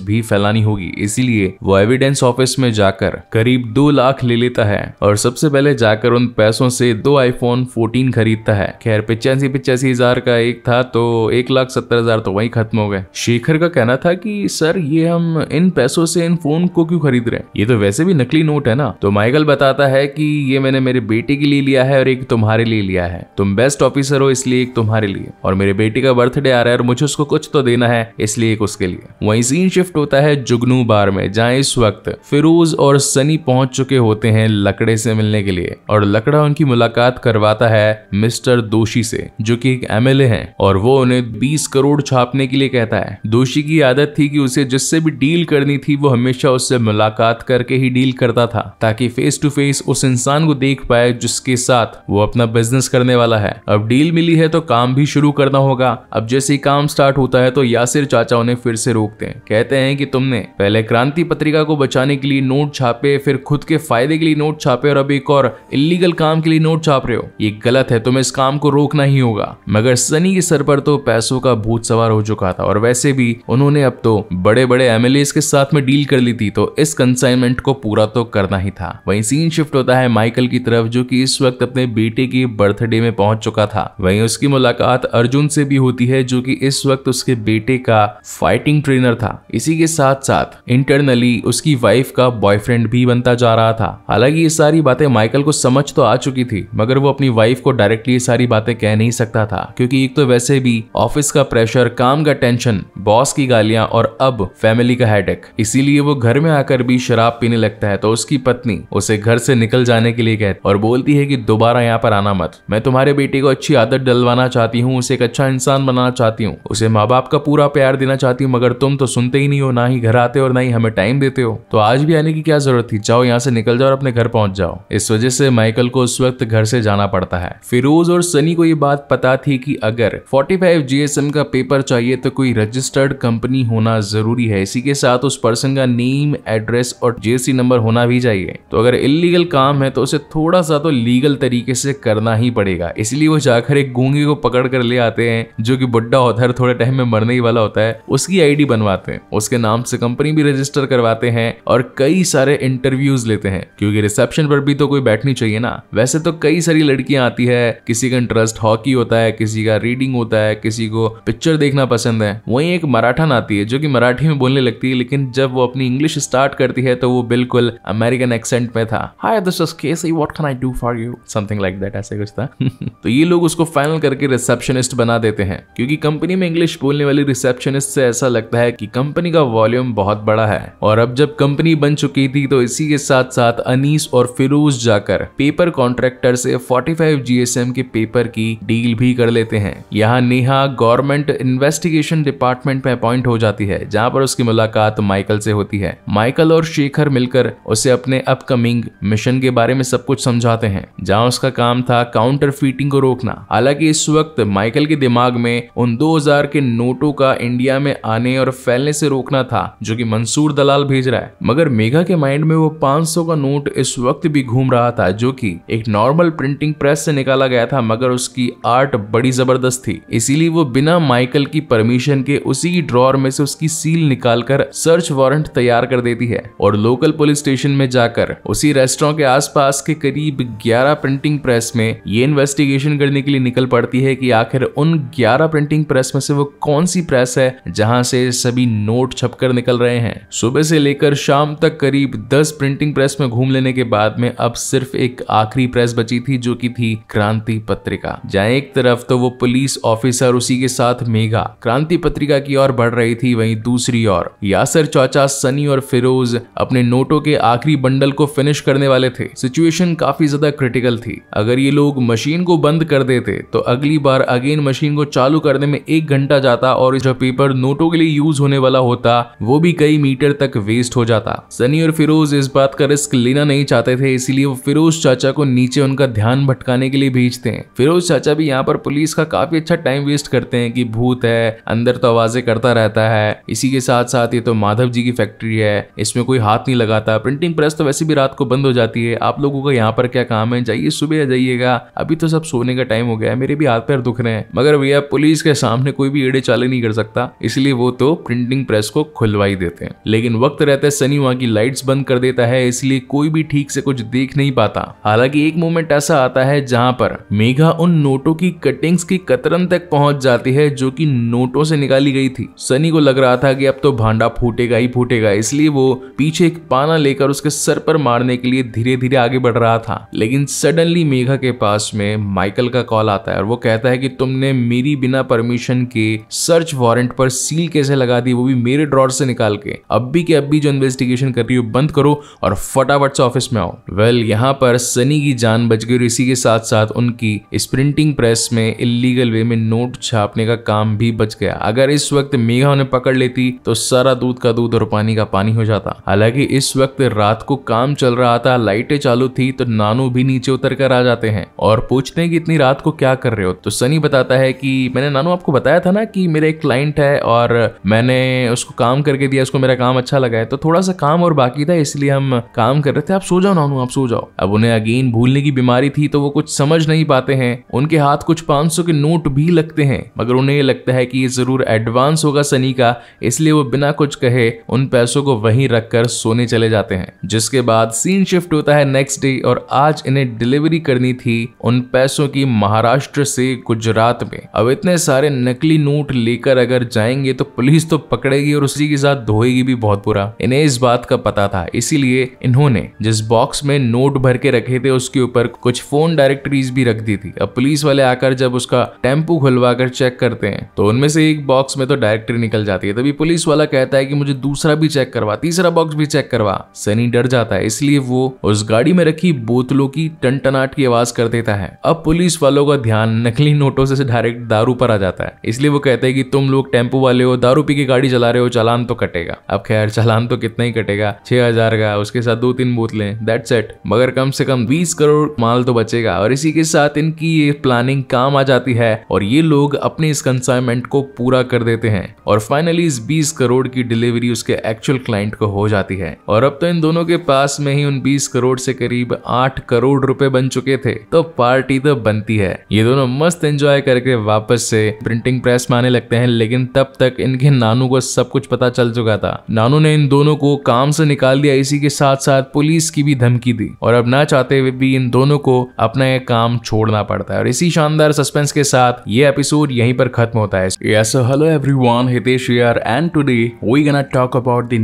भी फैलानी होगी इसीलिए वो एविडेंस ऑफिस में जाकर करीब दो लाख ले लेता है और सबसे पहले जाकर उन पैसों से दो आईफोन फोर्टीन खरीदता है खैर पिचासी पिचासी हजार का एक था तो एक लाख सत्तर हजार तो वही खत्म हो गए शेखर का कहना था कि सर ये हम इन पैसों से इन फोन को क्यों खरीद रहे है ये तो वैसे भी नकली नोट है ना तो माइकल बताता है कि ये मैंने मेरे बेटे के लिए लिया है और एक तुम्हारे लिए लिया है तुम बेस्ट ऑफिसर हो इसलिए एक तुम्हारे लिए और मेरे बेटे का बर्थडे आ रहा है और मुझे उसको कुछ तो देना है इसलिए एक उसके लिए वही सीन शिफ्ट होता है जुगनू बार में जहाँ इस वक्त फिरोज और सनी पहुंच चुके होते हैं लकड़े से मिलने के लिए और लकड़ा उनकी मुलाकात करवाता है मिस्टर दोषी से जो कि एक एमएलए हैं और वो उन्हें 20 करोड़ छापने के लिए कहता है दोषी की आदत थी कि उसे जिससे भी डील करनी थी वो हमेशा उससे मुलाकात बात करके ही डील करता था ताकि फेस टू फेस उस इंसान को देख पाए जिसके साथ वो अपना बिजनेस करने वाला है अब डील मिली है तो काम भी शुरू करना होगा अब जैसे ही काम स्टार्ट होता है तो यासिर चाचा उन्हें फिर से रोकते हैं कहते हैं कि तुमने पहले क्रांति पत्रिका को बचाने के लिए नोट छापे फिर खुद के फायदे के लिए नोट छापे और अब एक और इलीगल काम के लिए नोट छाप रहे हो ये गलत है तुम्हें इस काम को रोकना ही होगा मगर सनी के सर पर तो पैसों का भूत सवार हो चुका था और वैसे भी उन्होंने अब तो बड़े बड़े एमएलए के साथ में डील कर ली थी तो इस कंसेप्ट कंसाइनमेंट को पूरा तो करना ही था वहीं सीन शिफ्ट होता है माइकल की तरफ जो कि इस वक्त अपने बेटे की बर्थडे में पहुंच चुका था वहीं उसकी मुलाकात अर्जुन से भी होती है जो कि इस वक्त उसके बेटे का फाइटिंग ट्रेनर था इसी के साथ साथ इंटरनली उसकी वाइफ का बॉयफ्रेंड भी बनता जा रहा था हालांकि ये सारी बातें माइकल को समझ तो आ चुकी थी मगर वो अपनी वाइफ को डायरेक्टली ये सारी बातें कह नहीं सकता था क्योंकि एक तो वैसे भी ऑफिस का प्रेशर काम का टेंशन बॉस की गालियां और अब फैमिली का हेडेक इसीलिए वो घर में आकर भी शराब पीने लगता है तो उसकी पत्नी उसे घर से निकल जाने के लिए कहती और बोलती है कि दोबारा यहाँ पर आना मत मैं तुम्हारे बेटे को अच्छी आदत डलवाना चाहती हूँ उसे एक अच्छा इंसान बनाना चाहती हूँ उसे माँ बाप का पूरा प्यार देना चाहती हूँ मगर तुम तो सुनते ही नहीं हो ना ही घर आते और ना ही हमें टाइम देते हो तो आज भी आने की क्या जरूरत थी जाओ यहाँ से निकल जाओ और अपने घर पहुंच जाओ इस वजह से माइकल को उस वक्त घर से जाना पड़ता है फिरोज और सनी को ये बात पता थी कि अगर 45 जीएसएम का पेपर चाहिए तो कोई रजिस्टर्ड कंपनी होना जरूरी है इसी के साथ उस पर्सन का नेम एड्रेस और जेसी नंबर होना भी चाहिए तो अगर इलीगल काम है तो उसे थोड़ा सा तो लीगल तरीके से करना ही पड़ेगा इसलिए वो जाकर एक गूंगे को पकड़ कर ले आते हैं जो कि बुढ़ा होता है थोड़े टाइम में मरने ही वाला होता है उसकी आईडी बनवाते हैं उसके नाम से कंपनी भी रजिस्टर करवाते हैं और कई सारे इंटरव्यूज लेते हैं क्योंकि रिसेप्शन पर भी तो कोई बैठनी चाहिए ना वैसे तो कई सारी लड़कियां आती है किसी का इंटरेस्ट हॉकी होता है किसी का रीडिंग होता है किसी को पिक्चर देखना पसंद है वहीं एक मराठन आती है जो कि मराठी में बोलने लगती है लेकिन जब वो अपनी इंग्लिश स्टार्ट करती है है तो वो बिल्कुल अमेरिकन एक्सेंट में था hi this is KC what can I do for you something like that ऐसे कुछ था तो ये लोग उसको फाइनल करके रिसेप्शनिस्ट बना देते हैं क्योंकि कंपनी में इंग्लिश बोलने वाली रिसेप्शनिस्ट से ऐसा लगता है कि कंपनी का वॉल्यूम बहुत बड़ा है और अब जब कंपनी बन चुकी थी तो इसी के साथ साथ अनीस और फिरोज जाकर पेपर कॉन्ट्रैक्टर से 45 जीएसएम के पेपर की डील भी कर लेते हैं यहाँ नेहा गवर्नमेंट इन्वेस्टिगेशन डिपार्टमेंट में अपॉइंट हो जाती है जहाँ पर उसकी मुलाकात माइकल से होती है माइकल और शेखर मिलकर उसे अपने अपकमिंग मिशन के बारे में सब कुछ समझाते हैं जहां उसका काम था काउंटर फीटिंग को रोकना हालांकि इस वक्त माइकल के दिमाग में उन 2000 के नोटों का इंडिया में आने और फैलने से रोकना था जो कि मंसूर दलाल भेज रहा है मगर मेघा के माइंड में वो 500 का नोट इस वक्त भी घूम रहा था जो कि एक नॉर्मल प्रिंटिंग प्रेस से निकाला गया था मगर उसकी आर्ट बड़ी जबरदस्त थी इसीलिए वो बिना माइकल की परमिशन के उसी ड्रॉर में से उसकी सील निकालकर सर्च वारंट तैयार कर देती है और और लोकल पुलिस स्टेशन में जाकर उसी रेस्टोरेंट के आसपास के करीब 11 प्रिंटिंग प्रेस में ये इन्वेस्टिगेशन करने के लिए निकल पड़ती है कि आखिर उन 11 प्रिंटिंग प्रेस में से वो कौन सी प्रेस है जहां से सभी नोट छपकर निकल रहे हैं सुबह से लेकर शाम तक करीब 10 प्रिंटिंग प्रेस में घूम लेने के बाद में अब सिर्फ एक आखिरी प्रेस बची थी जो की थी क्रांति पत्रिका जहाँ एक तरफ तो वो पुलिस ऑफिसर उसी के साथ मेघा क्रांति पत्रिका की ओर बढ़ रही थी वहीं दूसरी ओर यासर चौचा सनी और फिरोज अपने नोटों के आखिरी बंडल को फिनिश करने वाले थे सिचुएशन काफी ज्यादा क्रिटिकल थी अगर ये लोग मशीन को बंद कर देते तो अगली बार अगेन मशीन को चालू करने में एक घंटा जाता और जो पेपर नोटों के लिए यूज होने वाला होता वो भी कई मीटर तक वेस्ट हो जाता सनी और फिरोज इस बात का रिस्क लेना नहीं चाहते थे इसीलिए वो फिरोज चाचा को नीचे उनका ध्यान भटकाने के लिए भेजते हैं फिरोज चाचा भी यहाँ पर पुलिस का काफी अच्छा टाइम वेस्ट करते हैं कि भूत है अंदर तो आवाजें करता रहता है इसी के साथ साथ ये तो माधव जी की फैक्ट्री है इसमें कोई कोई हाथ नहीं लगाता प्रिंटिंग प्रेस तो वैसे भी रात को बंद हो जाती है आप लोगों का यहाँ पर क्या काम है जाइए सुबह आ जाइएगा अभी तो सब सोने का टाइम हो गया है मेरे भी हाथ पैर दुख रहे हैं मगर भैया पुलिस के सामने कोई भी एड़े चाले नहीं कर सकता इसलिए वो तो प्रिंटिंग प्रेस को खुलवाई देते हैं लेकिन वक्त रहते सनी वहाँ की लाइट्स बंद कर देता है इसलिए कोई भी ठीक से कुछ देख नहीं पाता हालांकि एक मोमेंट ऐसा आता है जहाँ पर मेघा उन नोटों की कटिंग्स की कतरन तक पहुंच जाती है जो कि नोटों से निकाली गई थी सनी को लग रहा था कि अब तो भांडा फूटेगा ही फूटेगा इसलिए वो पीछे पीछे एक पाना लेकर उसके सर पर मारने के लिए धीरे धीरे आगे बढ़ रहा था लेकिन सडनली मेघा के पास में माइकल का कॉल आता है और वो कहता है कि तुमने मेरी बिना परमिशन के सर्च वारंट पर सील कैसे लगा दी वो भी मेरे ड्रॉर से निकाल के अब भी के अब भी जो इन्वेस्टिगेशन कर रही हो बंद करो और फटाफट से ऑफिस में आओ वेल यहाँ पर सनी की जान बच गई और इसी के साथ साथ उनकी स्प्रिंटिंग प्रेस में इलीगल वे में नोट छापने का काम भी बच गया अगर इस वक्त मेघा उन्हें पकड़ लेती तो सारा दूध का दूध और पानी का पानी हो जाता हालांकि इस वक्त रात को काम चल रहा था लाइटें चालू थी तो नानू भी नीचे उतर कर आ जाते हैं और पूछते हैं कि इतनी रात को क्या कर रहे हो तो सनी बताता है कि मैंने नानू आपको बताया था ना कि मेरा एक क्लाइंट है और मैंने उसको काम करके दिया उसको मेरा काम अच्छा लगा है तो थोड़ा सा काम और बाकी था इसलिए हम काम कर रहे थे आप सो जाओ नानू आप सो जाओ अब उन्हें अगेन भूलने की बीमारी थी तो वो कुछ समझ नहीं पाते हैं उनके हाथ कुछ पांच के नोट भी लगते हैं मगर उन्हें ये लगता है कि ये जरूर एडवांस होगा सनी का इसलिए वो बिना कुछ कहे उन पैसों को वहीं रखकर सोने चले जाते हैं जिसके बाद सीन शिफ्ट होता है नेक्स्ट डे और आज इन्हें डिलीवरी करनी थी उन पैसों की महाराष्ट्र से गुजरात में अब इतने सारे नकली नोट लेकर अगर जाएंगे तो पुलिस तो पकड़ेगी और उसी के साथ धोएगी भी बहुत बुरा इन्हें इस बात का पता था इसीलिए इन्होंने जिस बॉक्स में नोट भर के रखे थे उसके ऊपर कुछ फोन डायरेक्टरीज भी रख दी थी अब पुलिस वाले आकर जब उसका टेम्पू खुलवा कर चेक करते हैं तो उनमें से एक बॉक्स में तो डायरेक्टरी निकल जाती है तभी पुलिस वाला कहता है कि मुझे दूसरा भी चेक करवा तीसरा बॉक्स भी चेक करवा सनी डर जाता है इसलिए वो उस गाड़ी में रखी बोतलों की टनटनाट की आवाज कर देता है अब पुलिस वालों का ध्यान नकली नोटों से डायरेक्ट दारू पर आ जाता है इसलिए वो कहते हैं कि तुम लोग टेम्पो वाले हो दारू पी के गाड़ी चला रहे हो चालान तो कटेगा अब खैर चालान तो कितना ही कटेगा छह हजार का उसके साथ दो तीन बोतलें दैट सेट मगर कम से कम बीस करोड़ माल तो बचेगा और इसी के साथ इनकी ये प्लानिंग काम आ जाती है और ये लोग अपने इस कंसाइनमेंट को पूरा कर देते हैं और फाइनली इस बीस करोड़ की डिलीवरी उसके एक्चुअल क्लाइंट को हो जाती जाती है और अब तो इन दोनों के पास में ही उन बीस करोड़ से करीब आठ करोड़ रुपए बन चुके थे तो पार्टी तो बनती है ये दोनों मस्त एंजॉय करके वापस से प्रिंटिंग प्रेस में आने लगते हैं लेकिन तब तक इनके नानू को सब कुछ पता चल चुका था नानू ने इन दोनों को काम से निकाल दिया इसी के साथ साथ पुलिस की भी धमकी दी और अब ना चाहते हुए भी इन दोनों को अपना यह काम छोड़ना पड़ता है और इसी शानदार सस्पेंस के साथ ये एपिसोड यहीं पर खत्म होता है yes, so hello everyone, Hitesh here, and today we're gonna talk about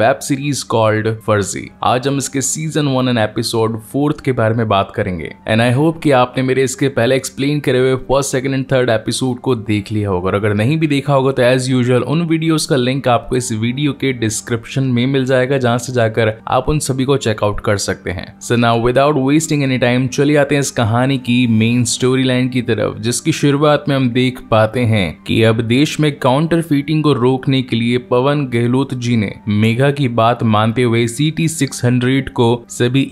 web series called Farzi आज हम इसके season one and episode fourth के बारे में बात करेंगे एंड आई होप कि आपने मेरे इसके पहले एक्सप्लेन करे हुए first second and third episode को देख लिया होगा और अगर नहीं भी देखा होगा तो एज यूजल उन वीडियोस का लिंक आपको इस वीडियो के डिस्क्रिप्शन में मिल जाएगा जहां से जाकर आप उन सभी को चेकआउट कर सकते हैं so now without wasting any time चले आते हैं इस कहानी की मेन स्टोरी लाइन की तरफ जिसकी शुरुआत में हम देख पाते हैं कि अब देश में काउंटर फीटिंग को रोकने के लिए पवन गहलोत जी ने मेघा सुविधा की बात मानते हुए सी टी सिक्स हंड्रेड को सभी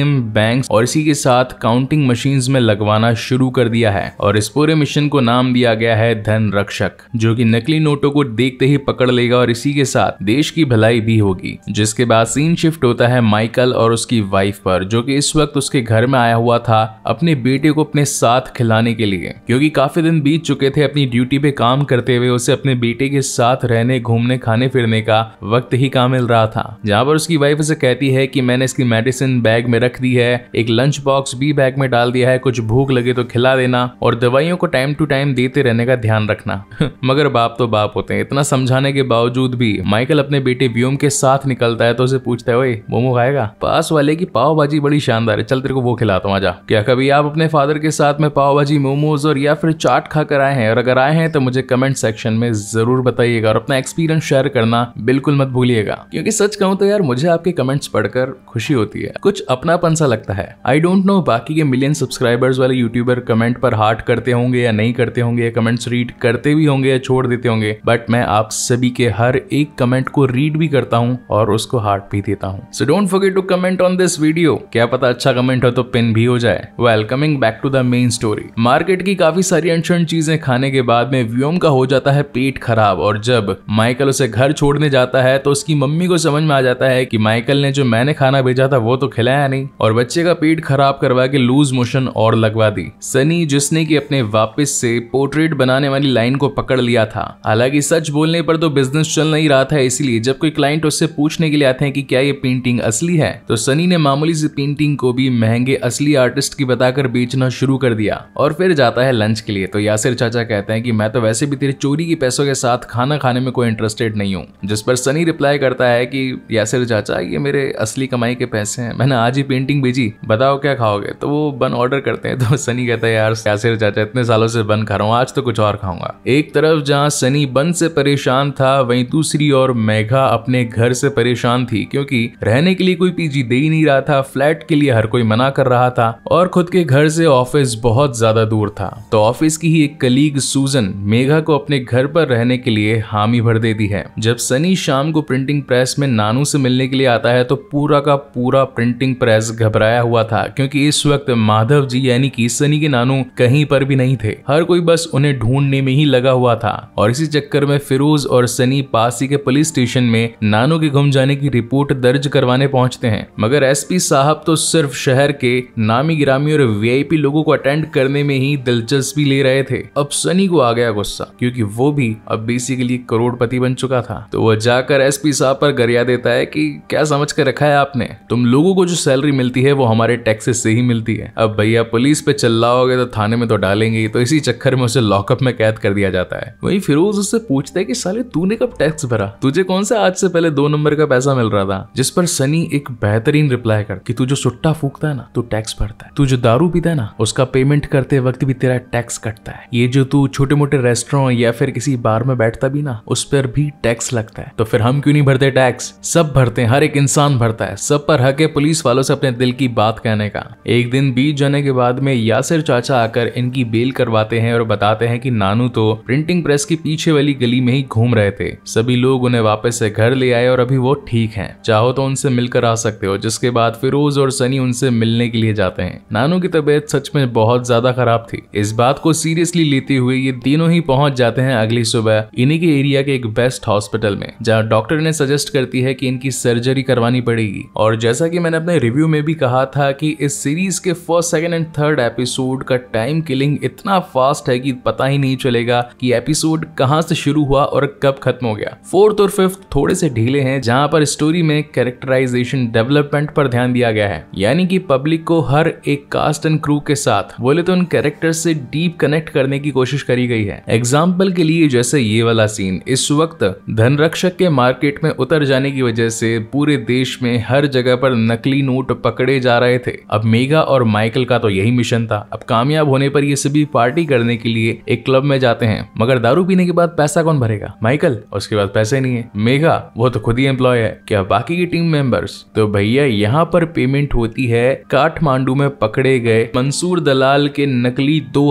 एम बैंक और इसी के साथ काउंटिंग मशीन में लगवाना शुरू कर दिया है और इस पूरे मिशन को नाम दिया गया है धन रक्षक जो की नकली नोटों को देखते ही पकड़ लेगा और इसी के साथ देश की भलाई भी होगी जिसके बाद सीन शिफ्ट होता है माइकल और उसकी वाइफ पर जो कि इस वक्त उसके घर में आया हुआ था अपने बेटे को अपने साथ खिलाने के लिए क्योंकि काफी दिन बीत चुके थे अपनी ड्यूटी पे काम करते हुए उसे अपने बेटे के साथ रहने घूमने खाने फिरने का वक्त ही काम मिल रहा था जहाँ पर उसकी वाइफ उसे कहती है कि मैंने इसकी मेडिसिन बैग में रख दी है एक लंच बॉक्स भी बैग में डाल दिया है कुछ भूख लगे तो खिला देना और दवाइयों को टाइम टू टाइम देते रहने का ध्यान रखना मगर बाप तो बाप होते हैं इतना समझाने के बावजूद भी माइकल अपने बेटे व्योम के साथ निकलता है तो उसे पूछता है ओए मोमो खाएगा पास वाले की पाव भाजी बड़ी शानदार है चल तेरे को वो खिलाता हूँ आजा क्या कभी आप अपने फादर के साथ में पाव भाजी मोमोज और या फिर चाट खाकर आए हैं और अगर आए हैं तो मुझे कमेंट सेक्शन में जरूर बताइएगा और अपना एक्सपीरियंस शेयर करना बिल्कुल मत भूलिएगा क्योंकि सच कहूँ तो यार मुझे आपके कमेंट्स पढ़कर खुशी होती है कुछ अपनापन सा लगता है आई डोंट नो बाकी के मिलियन सब्सक्राइबर्स वाले यूट्यूबर कमेंट पर हार्ट करते होंगे या नहीं करते होंगे कमेंट्स रीड करते भी होंगे या छोड़ देते होंगे बट मैं आप सभी के हर एक कमेंट को रीड भी करता हूँ और उसको हार्ट भी देता हूँ so don't forget to comment on this video क्या पता अच्छा कमेंट हो तो पिन भी हो जाए well coming back to the main story market की काफी सारी अनशन चीजें खाने के बाद में व्योम का हो जाता है पेट खराब और जब माइकल उसे घर छोड़ने जाता है तो उसकी मम्मी मम्मी को समझ में आ जाता है कि माइकल ने जो मैंने खाना भेजा था वो तो खिलाया नहीं और बच्चे का पेट खराब करवा के लूज मोशन और लगवा दी सनी जिसने की अपने वापिस से पोर्ट्रेट बनाने वाली लाइन को पकड़ लिया था हालांकि सच बोलने पर तो बिजनेस चल नहीं रहा था इसीलिए जब कोई क्लाइंट उससे पूछने के लिए आते हैं कि क्या ये पेंटिंग असली है तो सनी ने मामूली सी पेंटिंग को भी महंगे असली आर्टिस्ट की बताकर बेचना शुरू कर दिया और फिर जाता है लंच के लिए तो यासिर चाचा कहते हैं कि मैं तो वैसे भी तेरे चोरी के पैसों के साथ खाना खाने में कोई इंटरेस्टेड नहीं हूँ जिस पर सनी रिप्लाई करता बताया कि यासिर चाचा ये मेरे असली कमाई के पैसे हैं मैंने आज ही पेंटिंग भेजी बताओ क्या खाओगे तो वो बन ऑर्डर करते हैं तो सनी कहता है यार यासिर चाचा इतने सालों से बन खा रहा हूँ आज तो कुछ और खाऊंगा एक तरफ जहाँ सनी बन से परेशान था वहीं दूसरी ओर मेघा अपने घर से परेशान थी क्योंकि रहने के लिए कोई पीजी दे ही नहीं रहा था फ्लैट के लिए हर कोई मना कर रहा था और खुद के घर से ऑफिस बहुत ज्यादा दूर था तो ऑफिस की ही एक कलीग सूजन मेघा को अपने घर पर रहने के लिए हामी भर देती है जब सनी शाम को प्रिंटिंग प्रेस प्रेस में नानू से मिलने के लिए आता है तो पूरा का पूरा प्रिंटिंग प्रेस घबराया हुआ था क्योंकि इस वक्त माधव जी यानी कि सनी के नानू कहीं पर भी नहीं थे हर कोई बस उन्हें ढूंढने में ही लगा हुआ था और इसी चक्कर में फिरोज और सनी पासी के पुलिस स्टेशन में नानू के गुम जाने की रिपोर्ट दर्ज करवाने पहुंचते हैं मगर एसपी साहब तो सिर्फ शहर के नामी गिरामी और वीआईपी लोगों को अटेंड करने में ही दिलचस्पी ले रहे थे अब सनी को आ गया गुस्सा क्योंकि वो भी अब बेसिकली करोड़पति बन चुका था तो वह जाकर एसपी साहब पर गरिया देता है कि क्या समझ कर रखा है आपने तुम लोगों को जो सैलरी मिलती है वो हमारे टैक्सेस से ही मिलती है अब भैया पुलिस पे चिल्लाओगे तो थाने में तो डालेंगे तो इसी चक्कर में उसे लॉकअप में कैद कर दिया जाता है वही फिरोज उससे पूछता है कि साले तूने कब टैक्स भरा तुझे कौन सा आज से पहले दो नंबर का पैसा मिल रहा था जिस पर सनी एक बेहतरीन रिप्लाई कर कि तू जो सुट्टा फूकता है ना तू टैक्स भरता है तू जो दारू पीता है ना उसका पेमेंट करते वक्त भी तेरा टैक्स कटता है ये जो तू छोटे मोटे रेस्टोरेंट या फिर किसी बार में बैठता भी ना उस पर भी टैक्स लगता है तो फिर हम क्यों नहीं भरते टैक्स सब भरते हैं हर एक इंसान भरता है सब पर हक है पुलिस वालों से अपने दिल की बात कहने का एक दिन बीत जाने के बाद में यासिर चाचा आकर इनकी बेल करवाते हैं और बताते हैं कि नानू तो प्रिंटिंग प्रेस की पीछे वाली गली में ही घूम रहे थे सभी लोग उन्हें वापस से घर ले आए और अभी वो ठीक है चाहो तो उनसे मिलकर आ सकते हो जिसके बाद फिरोज और सनी उनसे मिलने के लिए जाते हैं नानू की तबीयत सच में बहुत ज्यादा खराब थी इस बात को सीरियसली लेते हुए ये तीनों ही पहुंच जाते हैं अगली सुबह इन्हीं के एरिया के एक बेस्ट हॉस्पिटल में जहाँ डॉक्टर ने सजेस्ट सजेस्ट करती है कि इनकी सर्जरी करवानी पड़ेगी और जैसा कि मैंने अपने रिव्यू में भी कहा था कि इस सीरीज के first second and third episode का टाइम किलिंग इतना फास्ट है कि पता ही नहीं चलेगा कि एपिसोड कहाँ से शुरू हुआ और कब खत्म हो गया फोर्थ और फिफ्थ थोड़े से ढीले हैं जहाँ पर स्टोरी में कैरेक्टराइजेशन डेवलपमेंट पर ध्यान दिया गया है यानी कि पब्लिक को हर एक कास्ट एंड क्रू के साथ बोले तो उन कैरेक्टर से डीप कनेक्ट करने की कोशिश करी गई है एग्जाम्पल के लिए जैसे ये वाला सीन इस वक्त धनरक्षक के मार्केट में उतर जाने की वजह से पूरे देश में हर जगह पर नकली नोट पकड़े जा रहे थे अब मेगा और माइकल का तो यही मिशन था अब कामयाब होने पर ये सभी पार्टी करने के लिए एक क्लब में जाते हैं मगर दारू पीने के बाद पैसा कौन भरेगा माइकल उसके बाद पैसे नहीं है मेगा वो तो खुद ही एम्प्लॉय है क्या बाकी की टीम मेंबर्स तो भैया यहाँ पर पेमेंट होती है काठमांडू में पकड़े गए मंसूर दलाल के नकली दो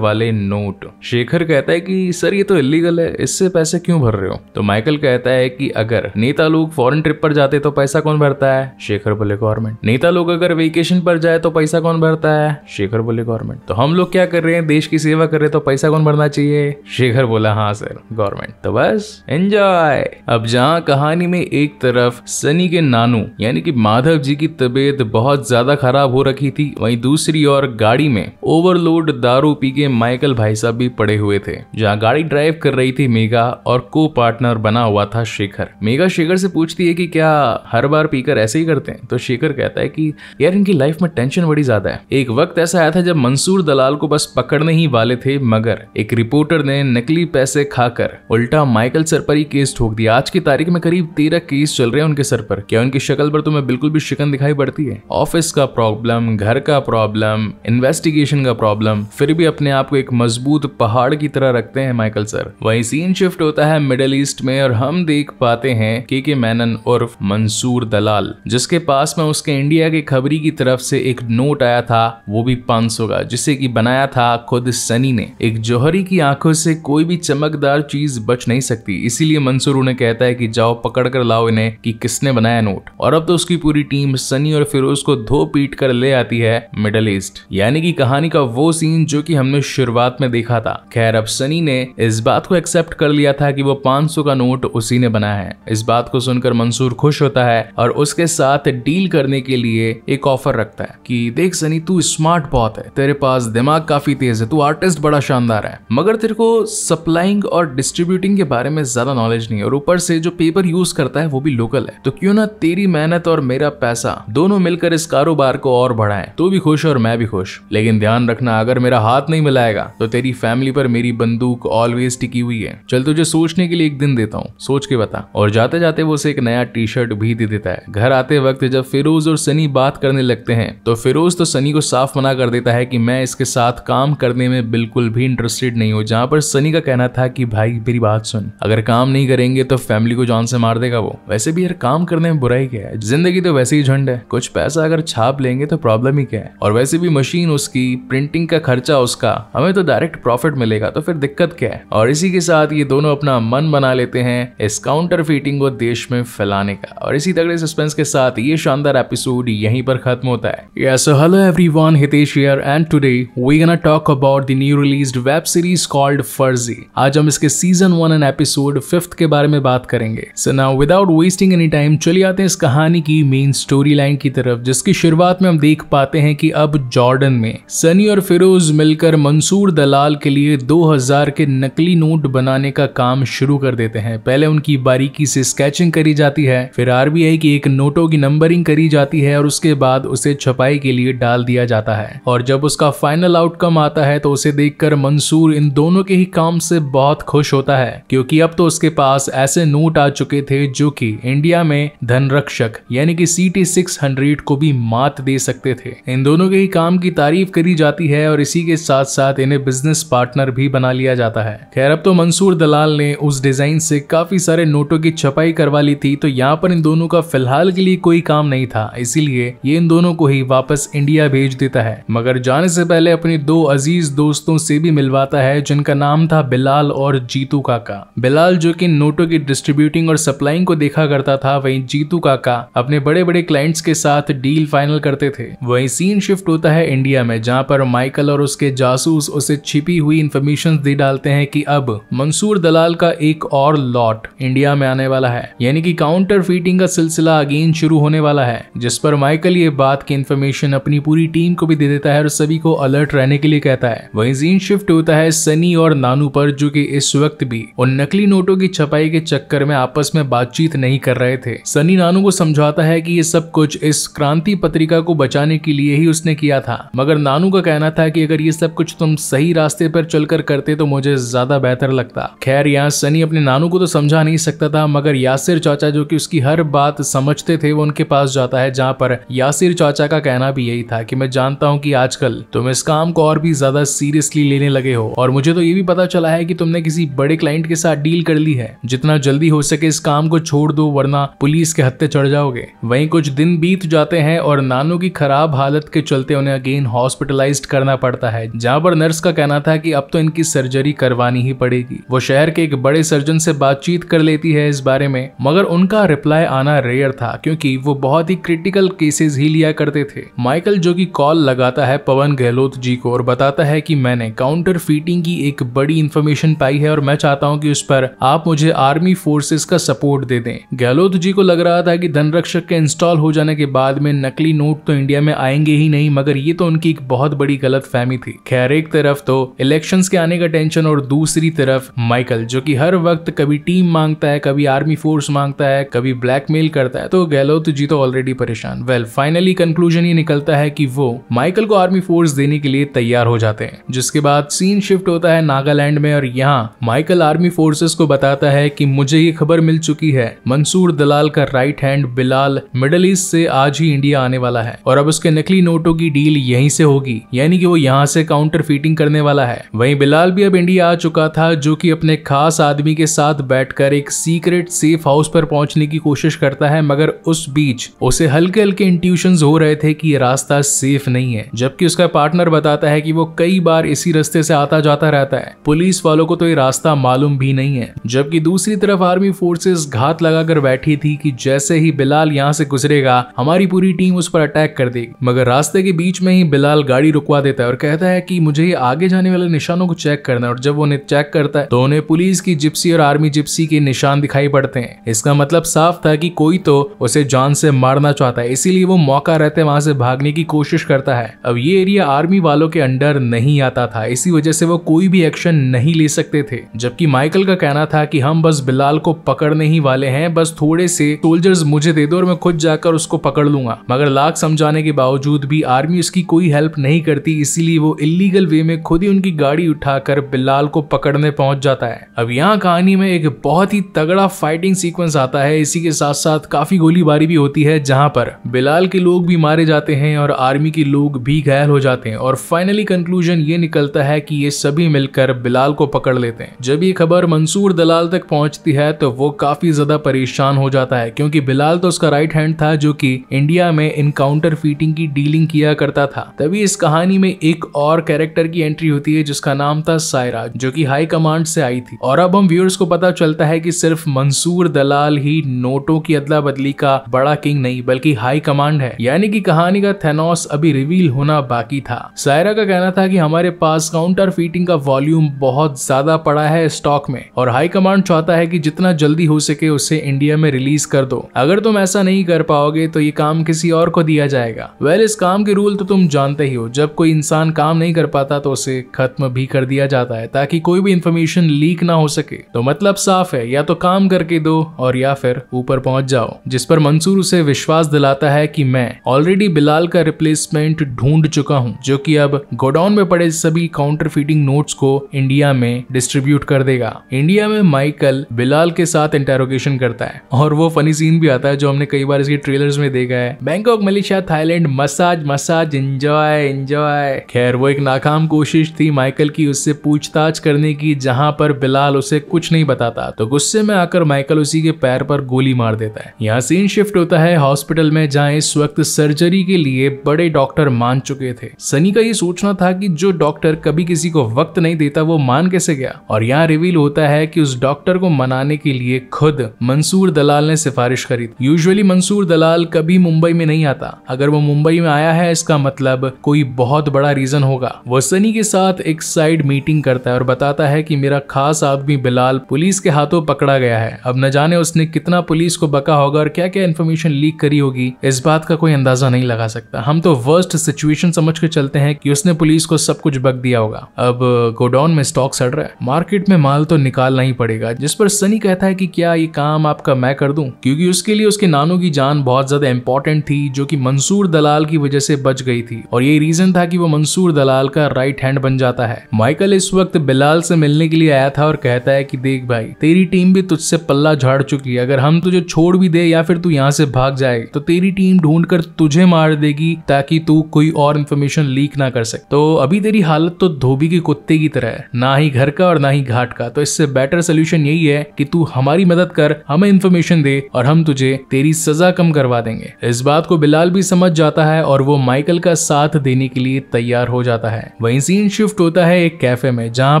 वाले नोट शेखर कहता है कि सर ये तो इलीगल है इससे पैसे क्यों भर रहे हो तो माइकल कहता है कि अगर नेता लोग फॉरेन ट्रिप पर जाते तो पैसा कौन भरता है शेखर बोले गवर्नमेंट नेता लोग अगर वेकेशन पर जाए तो पैसा कौन भरता है शेखर बोले गवर्नमेंट तो हम लोग क्या कर रहे हैं देश की सेवा कर रहे हैं तो पैसा कौन भरना चाहिए शेखर बोला हाँ सर गवर्नमेंट तो बस एंजॉय अब जहाँ कहानी में एक तरफ सनी के नानू यानी कि माधव जी की तबीयत बहुत ज्यादा खराब हो रखी थी वहीं दूसरी ओर गाड़ी में ओवरलोड दारू पी के माइकल भाई साहब भी पड़े हुए थे जहाँ गाड़ी ड्राइव कर रही थी मेगा और को पार्टनर बना हुआ था शेखर मेगा मीरा शेखर से पूछती है कि क्या हर बार पीकर ऐसे ही करते हैं तो शेखर कहता है कि यार इनकी लाइफ में टेंशन बड़ी ज्यादा है एक वक्त ऐसा आया था जब मंसूर दलाल को बस पकड़ने ही वाले थे मगर एक रिपोर्टर ने नकली पैसे खाकर उल्टा माइकल सर पर ही केस ठोक दिया आज की तारीख में करीब तेरह केस चल रहे हैं उनके सर पर क्या उनकी शक्ल पर तुम्हें बिल्कुल भी शिकन दिखाई पड़ती है ऑफिस का प्रॉब्लम घर का प्रॉब्लम इन्वेस्टिगेशन का प्रॉब्लम फिर भी अपने आप को एक मजबूत पहाड़ की तरह रखते हैं माइकल सर वही सीन शिफ्ट होता है मिडल ईस्ट में और हम देख पाते हैं के के मैनन उर्फ मंसूर दलाल जिसके पास में उसके इंडिया के खबरी की तरफ से एक नोट आया था वो भी 500 का जिसे कि बनाया था खुद सनी ने एक जौहरी की आंखों से कोई भी चमकदार चीज बच नहीं सकती इसीलिए मंसूर उन्हें कहता है कि जाओ पकड़ कर लाओ इन्हें कि किसने बनाया नोट और अब तो उसकी पूरी टीम सनी और फिरोज को धो पीट कर ले आती है मिडल ईस्ट यानी कि कहानी का वो सीन जो कि हमने शुरुआत में देखा था खैर अब सनी ने इस बात को एक्सेप्ट कर लिया था कि वो 500 का नोट उसी ने बनाया है इस बात को सुनकर मंसूर खुश होता है और उसके साथ डील करने के लिए एक ऑफर रखता है कि देख सनी तू स्मार्ट बहुत है तेरे पास दिमाग काफी तेज है तू आर्टिस्ट बड़ा शानदार है मगर तेरे को सप्लाइंग और डिस्ट्रीब्यूटिंग के बारे में ज्यादा नॉलेज नहीं है और ऊपर से जो पेपर यूज करता है वो भी लोकल है तो क्यों ना तेरी मेहनत और मेरा पैसा दोनों मिलकर इस कारोबार को और बढ़ाए तो भी खुश और मैं भी खुश लेकिन ध्यान रखना अगर मेरा हाथ नहीं मिलाएगा तो तेरी फैमिली पर मेरी बंदूक ऑलवेज टिकी हुई है चल तुझे सोचने के लिए एक दिन देता हूँ सोच के बता और जाते जाते जाते वो उसे एक नया टी शर्ट भी दे देता है घर आते वक्त जब फिरोज और सनी बात करने लगते हैं तो फिरोज तो सनी को साफ मना कर देता है कि मैं इसके साथ काम करने में बिल्कुल भी इंटरेस्टेड नहीं हूँ जहाँ पर सनी का कहना था कि भाई मेरी बात सुन अगर काम नहीं करेंगे तो फैमिली को जान से मार देगा वो वैसे भी यार काम करने में बुराई क्या है जिंदगी तो वैसे ही झंड है कुछ पैसा अगर छाप लेंगे तो प्रॉब्लम ही क्या है और वैसे भी मशीन उसकी प्रिंटिंग का खर्चा उसका हमें तो डायरेक्ट प्रॉफिट मिलेगा तो फिर दिक्कत क्या है और इसी के साथ ये दोनों अपना मन बना लेते हैं इस काउंटर फिटिंग को को देश में फैलाने का और इसी तगड़े सस्पेंस के साथ ये शानदार एपिसोड यहीं पर खत्म होता है या so hello everyone Hitesh here and today we gonna talk about the new released web series called Farzi आज हम इसके season one and episode fifth के बारे में बात करेंगे so now without wasting any time चलिए आते हैं इस कहानी की मेन स्टोरी लाइन की तरफ जिसकी शुरुआत में हम देख पाते हैं कि अब जॉर्डन में सनी और फिरोज मिलकर मंसूर दलाल के लिए 2000 के नकली नोट बनाने का काम शुरू कर देते हैं पहले उनकी बारीकी से स्केचिंग करी जाती है फिर आरबीआई की एक नोटों की नंबरिंग करी जाती है और उसके बाद उसे छपाई के लिए डाल दिया जाता है और जब उसका फाइनल आउटकम आता है तो उसे देखकर मंसूर इन दोनों के ही काम से बहुत खुश होता है क्योंकि अब तो उसके पास ऐसे नोट आ चुके थे जो कि इंडिया में धन रक्षक यानी कि सी टी सिक्स हंड्रेड को भी मात दे सकते थे इन दोनों के ही काम की तारीफ करी जाती है और इसी के साथ साथ इन्हें बिजनेस पार्टनर भी बना लिया जाता है खैर अब तो मंसूर दलाल ने उस डिजाइन से काफी सारे नोटों की छपाई पढ़ाई करवा ली थी तो यहाँ पर इन दोनों का फिलहाल के लिए कोई काम नहीं था इसीलिए ये इन दोनों को ही वापस इंडिया भेज देता है मगर जाने से पहले अपने दो अजीज दोस्तों से भी मिलवाता है जिनका नाम था बिलाल और जीतू काका बिलाल जो कि नोटों की डिस्ट्रीब्यूटिंग और सप्लाइंग को देखा करता था वहीं जीतू काका अपने बड़े बड़े क्लाइंट्स के साथ डील फाइनल करते थे वहीं सीन शिफ्ट होता है इंडिया में जहां पर माइकल और उसके जासूस उसे छिपी हुई इंफॉर्मेशन दे डालते हैं कि अब मंसूर दलाल का एक और लॉट इंडिया में आने वाला वाला है यानी कि काउंटर फीटिंग का सिलसिला अगेन शुरू होने वाला है जिस पर माइकल ये बात की इन्फॉर्मेशन अपनी पूरी टीम को भी दे देता है और सभी को अलर्ट रहने के लिए कहता है वही जीन शिफ्ट होता है सनी और नानू पर जो की इस वक्त भी उन नकली नोटों की छपाई के चक्कर में आपस में बातचीत नहीं कर रहे थे सनी नानू को समझाता है की ये सब कुछ इस क्रांति पत्रिका को बचाने के लिए ही उसने किया था मगर नानू का कहना था कि अगर ये सब कुछ तुम सही रास्ते पर चलकर करते तो मुझे ज्यादा बेहतर लगता खैर यहाँ सनी अपने नानू को तो समझा नहीं सकता था मगर यासिर चाचा जो कि उसकी हर बात समझते थे वो उनके पास जाता है जहाँ पर यासिर चाचा का कहना भी यही था कि मैं जानता हूँ कि आजकल तुम इस काम को और भी ज्यादा सीरियसली लेने लगे हो और मुझे तो ये भी पता चला है कि तुमने किसी बड़े क्लाइंट के साथ डील कर ली है जितना जल्दी हो सके इस काम को छोड़ दो वरना पुलिस के हत्ते चढ़ जाओगे वही कुछ दिन बीत जाते हैं और नानू की खराब हालत के चलते उन्हें अगेन हॉस्पिटलाइज करना पड़ता है जहाँ पर नर्स का कहना था कि अब तो इनकी सर्जरी करवानी ही पड़ेगी वो शहर के एक बड़े सर्जन से बातचीत कर लेती है इस बारे में मगर उनका रिप्लाई आना रेयर था क्योंकि वो बहुत ही क्रिटिकल केसेस ही लिया करते थे माइकल जो कि कॉल लगाता है पवन गहलोत जी को और बताता है कि मैंने काउंटर फीटिंग की एक बड़ी इन्फॉर्मेशन पाई है और मैं चाहता हूँ कि उस पर आप मुझे आर्मी फोर्सेस का सपोर्ट दे दें गहलोत जी को लग रहा था कि धनरक्षक के इंस्टॉल हो जाने के बाद में नकली नोट तो इंडिया में आएंगे ही नहीं मगर ये तो उनकी एक बहुत बड़ी गलत फहमी थी खैर एक तरफ तो इलेक्शन के आने का टेंशन और दूसरी तरफ माइकल जो कि हर वक्त कभी टीम मांगता है कभी आर्मी फोर्स मांगता है कभी ब्लैकमेल करता है तो गहलोत जी तो ऑलरेडी परेशान वेल फाइनली कंक्लूजन ये निकलता है कि वो माइकल को आर्मी फोर्स देने के लिए तैयार हो जाते हैं जिसके बाद सीन शिफ्ट होता है नागालैंड में और यहाँ माइकल आर्मी फोर्सेस को बताता है कि मुझे ये खबर मिल चुकी है मंसूर दलाल का right hand Bilal Middle East से आज ही इंडिया आने वाला है और अब उसके नकली नोटों की डील यहीं से होगी यानी कि वो यहाँ से काउंटर फीटिंग करने वाला है वहीं बिलाल भी अब इंडिया आ चुका था जो कि अपने खास आदमी के साथ बैठकर एक सीक्रेट सी सेफ हाउस पर पहुंचने की कोशिश करता है मगर उस बीच उसे हल्के हल्के इंट्यूशन हो रहे थे कि ये रास्ता सेफ नहीं है जबकि उसका पार्टनर बताता है कि वो कई बार इसी रास्ते से आता जाता रहता है पुलिस वालों को तो ये रास्ता मालूम भी नहीं है जबकि दूसरी तरफ आर्मी फोर्सेस घात लगाकर बैठी थी कि जैसे ही बिलाल यहाँ से गुजरेगा हमारी पूरी टीम उस पर अटैक कर देगी मगर रास्ते के बीच में ही बिलाल गाड़ी रुकवा देता है और कहता है कि मुझे आगे जाने वाले निशानों को चेक करना है और जब वो उन्हें चेक करता है तो उन्हें पुलिस की जिप्सी और आर्मी जिप्सी के निशान दिखाई पड़ते रहते हैं इसका मतलब साफ था कि कोई तो उसे जान से मारना चाहता है इसीलिए वो मौका रहते वहां से भागने की कोशिश करता है अब ये एरिया आर्मी वालों के अंडर नहीं आता था इसी वजह से वो कोई भी एक्शन नहीं ले सकते थे जबकि माइकल का कहना था कि हम बस बिलाल को पकड़ने ही वाले हैं बस थोड़े से सोल्जर्स मुझे दे दो और मैं खुद जाकर उसको पकड़ लूंगा मगर लाख समझाने के बावजूद भी आर्मी उसकी कोई हेल्प नहीं करती इसीलिए वो इलीगल वे में खुद ही उनकी गाड़ी उठाकर बिलाल को पकड़ने पहुंच जाता है अब यहाँ कहानी में एक बहुत ही तगड़ा फाइटिंग फाइटिंग सीक्वेंस आता है इसी के साथ साथ काफ़ी गोलीबारी भी होती है जहां पर बिलाल के लोग भी मारे जाते हैं और आर्मी के लोग भी घायल हो जाते हैं और फाइनली कंक्लूजन ये निकलता है कि ये सभी मिलकर बिलाल को पकड़ लेते हैं जब ये खबर मंसूर दलाल तक पहुंचती है तो वो काफ़ी ज़्यादा परेशान हो जाता है क्योंकि बिलाल तो उसका राइट हैंड था जो की इंडिया में इनकाउंटर फीटिंग की डीलिंग किया करता था तभी इस कहानी में एक और कैरेक्टर की एंट्री होती है जिसका नाम था सायरा जो की हाई कमांड से आई थी और अब हम व्यूअर्स को पता चलता है कि सिर्फ मंसूर मशहूर दलाल ही नोटों की अदला बदली का बड़ा किंग नहीं बल्कि हाई कमांड है यानी कि कहानी का थेनोस अभी रिवील होना बाकी था सायरा का कहना था कि हमारे पास काउंटर फीटिंग का वॉल्यूम बहुत ज्यादा पड़ा है स्टॉक में और हाई कमांड चाहता है कि जितना जल्दी हो सके उसे इंडिया में रिलीज कर दो अगर तुम ऐसा नहीं कर पाओगे तो ये काम किसी और को दिया जाएगा वेल well, इस काम के रूल तो तुम जानते ही हो जब कोई इंसान काम नहीं कर पाता तो उसे खत्म भी कर दिया जाता है ताकि कोई भी इंफॉर्मेशन लीक ना हो सके तो मतलब साफ है या तो काम करके नौकरी दो और या फिर ऊपर पहुंच जाओ जिस पर मंसूर उसे विश्वास दिलाता है कि मैं ऑलरेडी बिलाल का रिप्लेसमेंट ढूंढ चुका हूं जो कि अब गोडाउन में पड़े सभी काउंटर फीडिंग नोट्स को इंडिया में डिस्ट्रीब्यूट कर देगा इंडिया में माइकल बिलाल के साथ इंटेरोगेशन करता है और वो फनी सीन भी आता है जो हमने कई बार इसके ट्रेलर में देखा है Bangkok Malaysia Thailand massage massage enjoy enjoy खैर वो एक नाकाम कोशिश थी माइकल की उससे पूछताछ करने की जहां पर बिलाल उसे कुछ नहीं बताता तो गुस्से में आकर माइकल साइकिल उसी के पैर पर गोली मार देता है यहाँ सीन शिफ्ट होता है हॉस्पिटल में जहाँ इस वक्त सर्जरी के लिए बड़े डॉक्टर मान चुके थे सनी का ये सोचना था कि जो डॉक्टर कभी किसी को वक्त नहीं देता वो मान कैसे गया और यहाँ रिवील होता है कि उस डॉक्टर को मनाने के लिए खुद मंसूर दलाल ने सिफारिश करी थी यूजुअली मंसूर दलाल कभी मुंबई में नहीं आता अगर वो मुंबई में आया है इसका मतलब कोई बहुत बड़ा रीजन होगा वो सनी के साथ एक साइड मीटिंग करता है और बताता है कि मेरा खास आदमी बिलाल पुलिस के हाथों पकड़ा गया है अब न जाने उसने कितना पुलिस को बका होगा और क्या क्या इन्फॉर्मेशन लीक करी होगी इस बात का कोई अंदाजा नहीं लगा सकता हम तो वर्स्ट सिचुएशन समझ के चलते हैं कि उसने पुलिस को सब कुछ बक दिया होगा अब गोडाउन में स्टॉक सड़ रहा है मार्केट में माल तो निकालना ही पड़ेगा जिस पर सनी कहता है कि क्या ये काम आपका मैं कर दूं क्योंकि उसके लिए उसके नानों की जान बहुत ज्यादा इंपॉर्टेंट थी जो कि मंसूर दलाल की वजह से बच गई थी और ये रीजन था कि वो मंसूर दलाल का राइट हैंड बन जाता है माइकल इस वक्त बिलाल से मिलने के लिए आया था और कहता है कि देख भाई तेरी टीम भी तुझसे पल्ला पल्ला झाड़ चुकी है अगर हम तुझे छोड़ भी दे या फिर तू यहाँ से भाग जाए तो तेरी टीम ढूंढ कर तुझे मार देगी ताकि तू कोई और इन्फॉर्मेशन लीक ना कर सके तो अभी तेरी हालत तो धोबी के कुत्ते की तरह है ना ही घर का और ना ही घाट का तो इससे बेटर सोल्यूशन यही है कि तू हमारी मदद कर हमें इन्फॉर्मेशन दे और हम तुझे तेरी सजा कम करवा देंगे इस बात को बिलाल भी समझ जाता है और वो माइकल का साथ देने के लिए तैयार हो जाता है वहीं सीन शिफ्ट होता है एक कैफे में जहाँ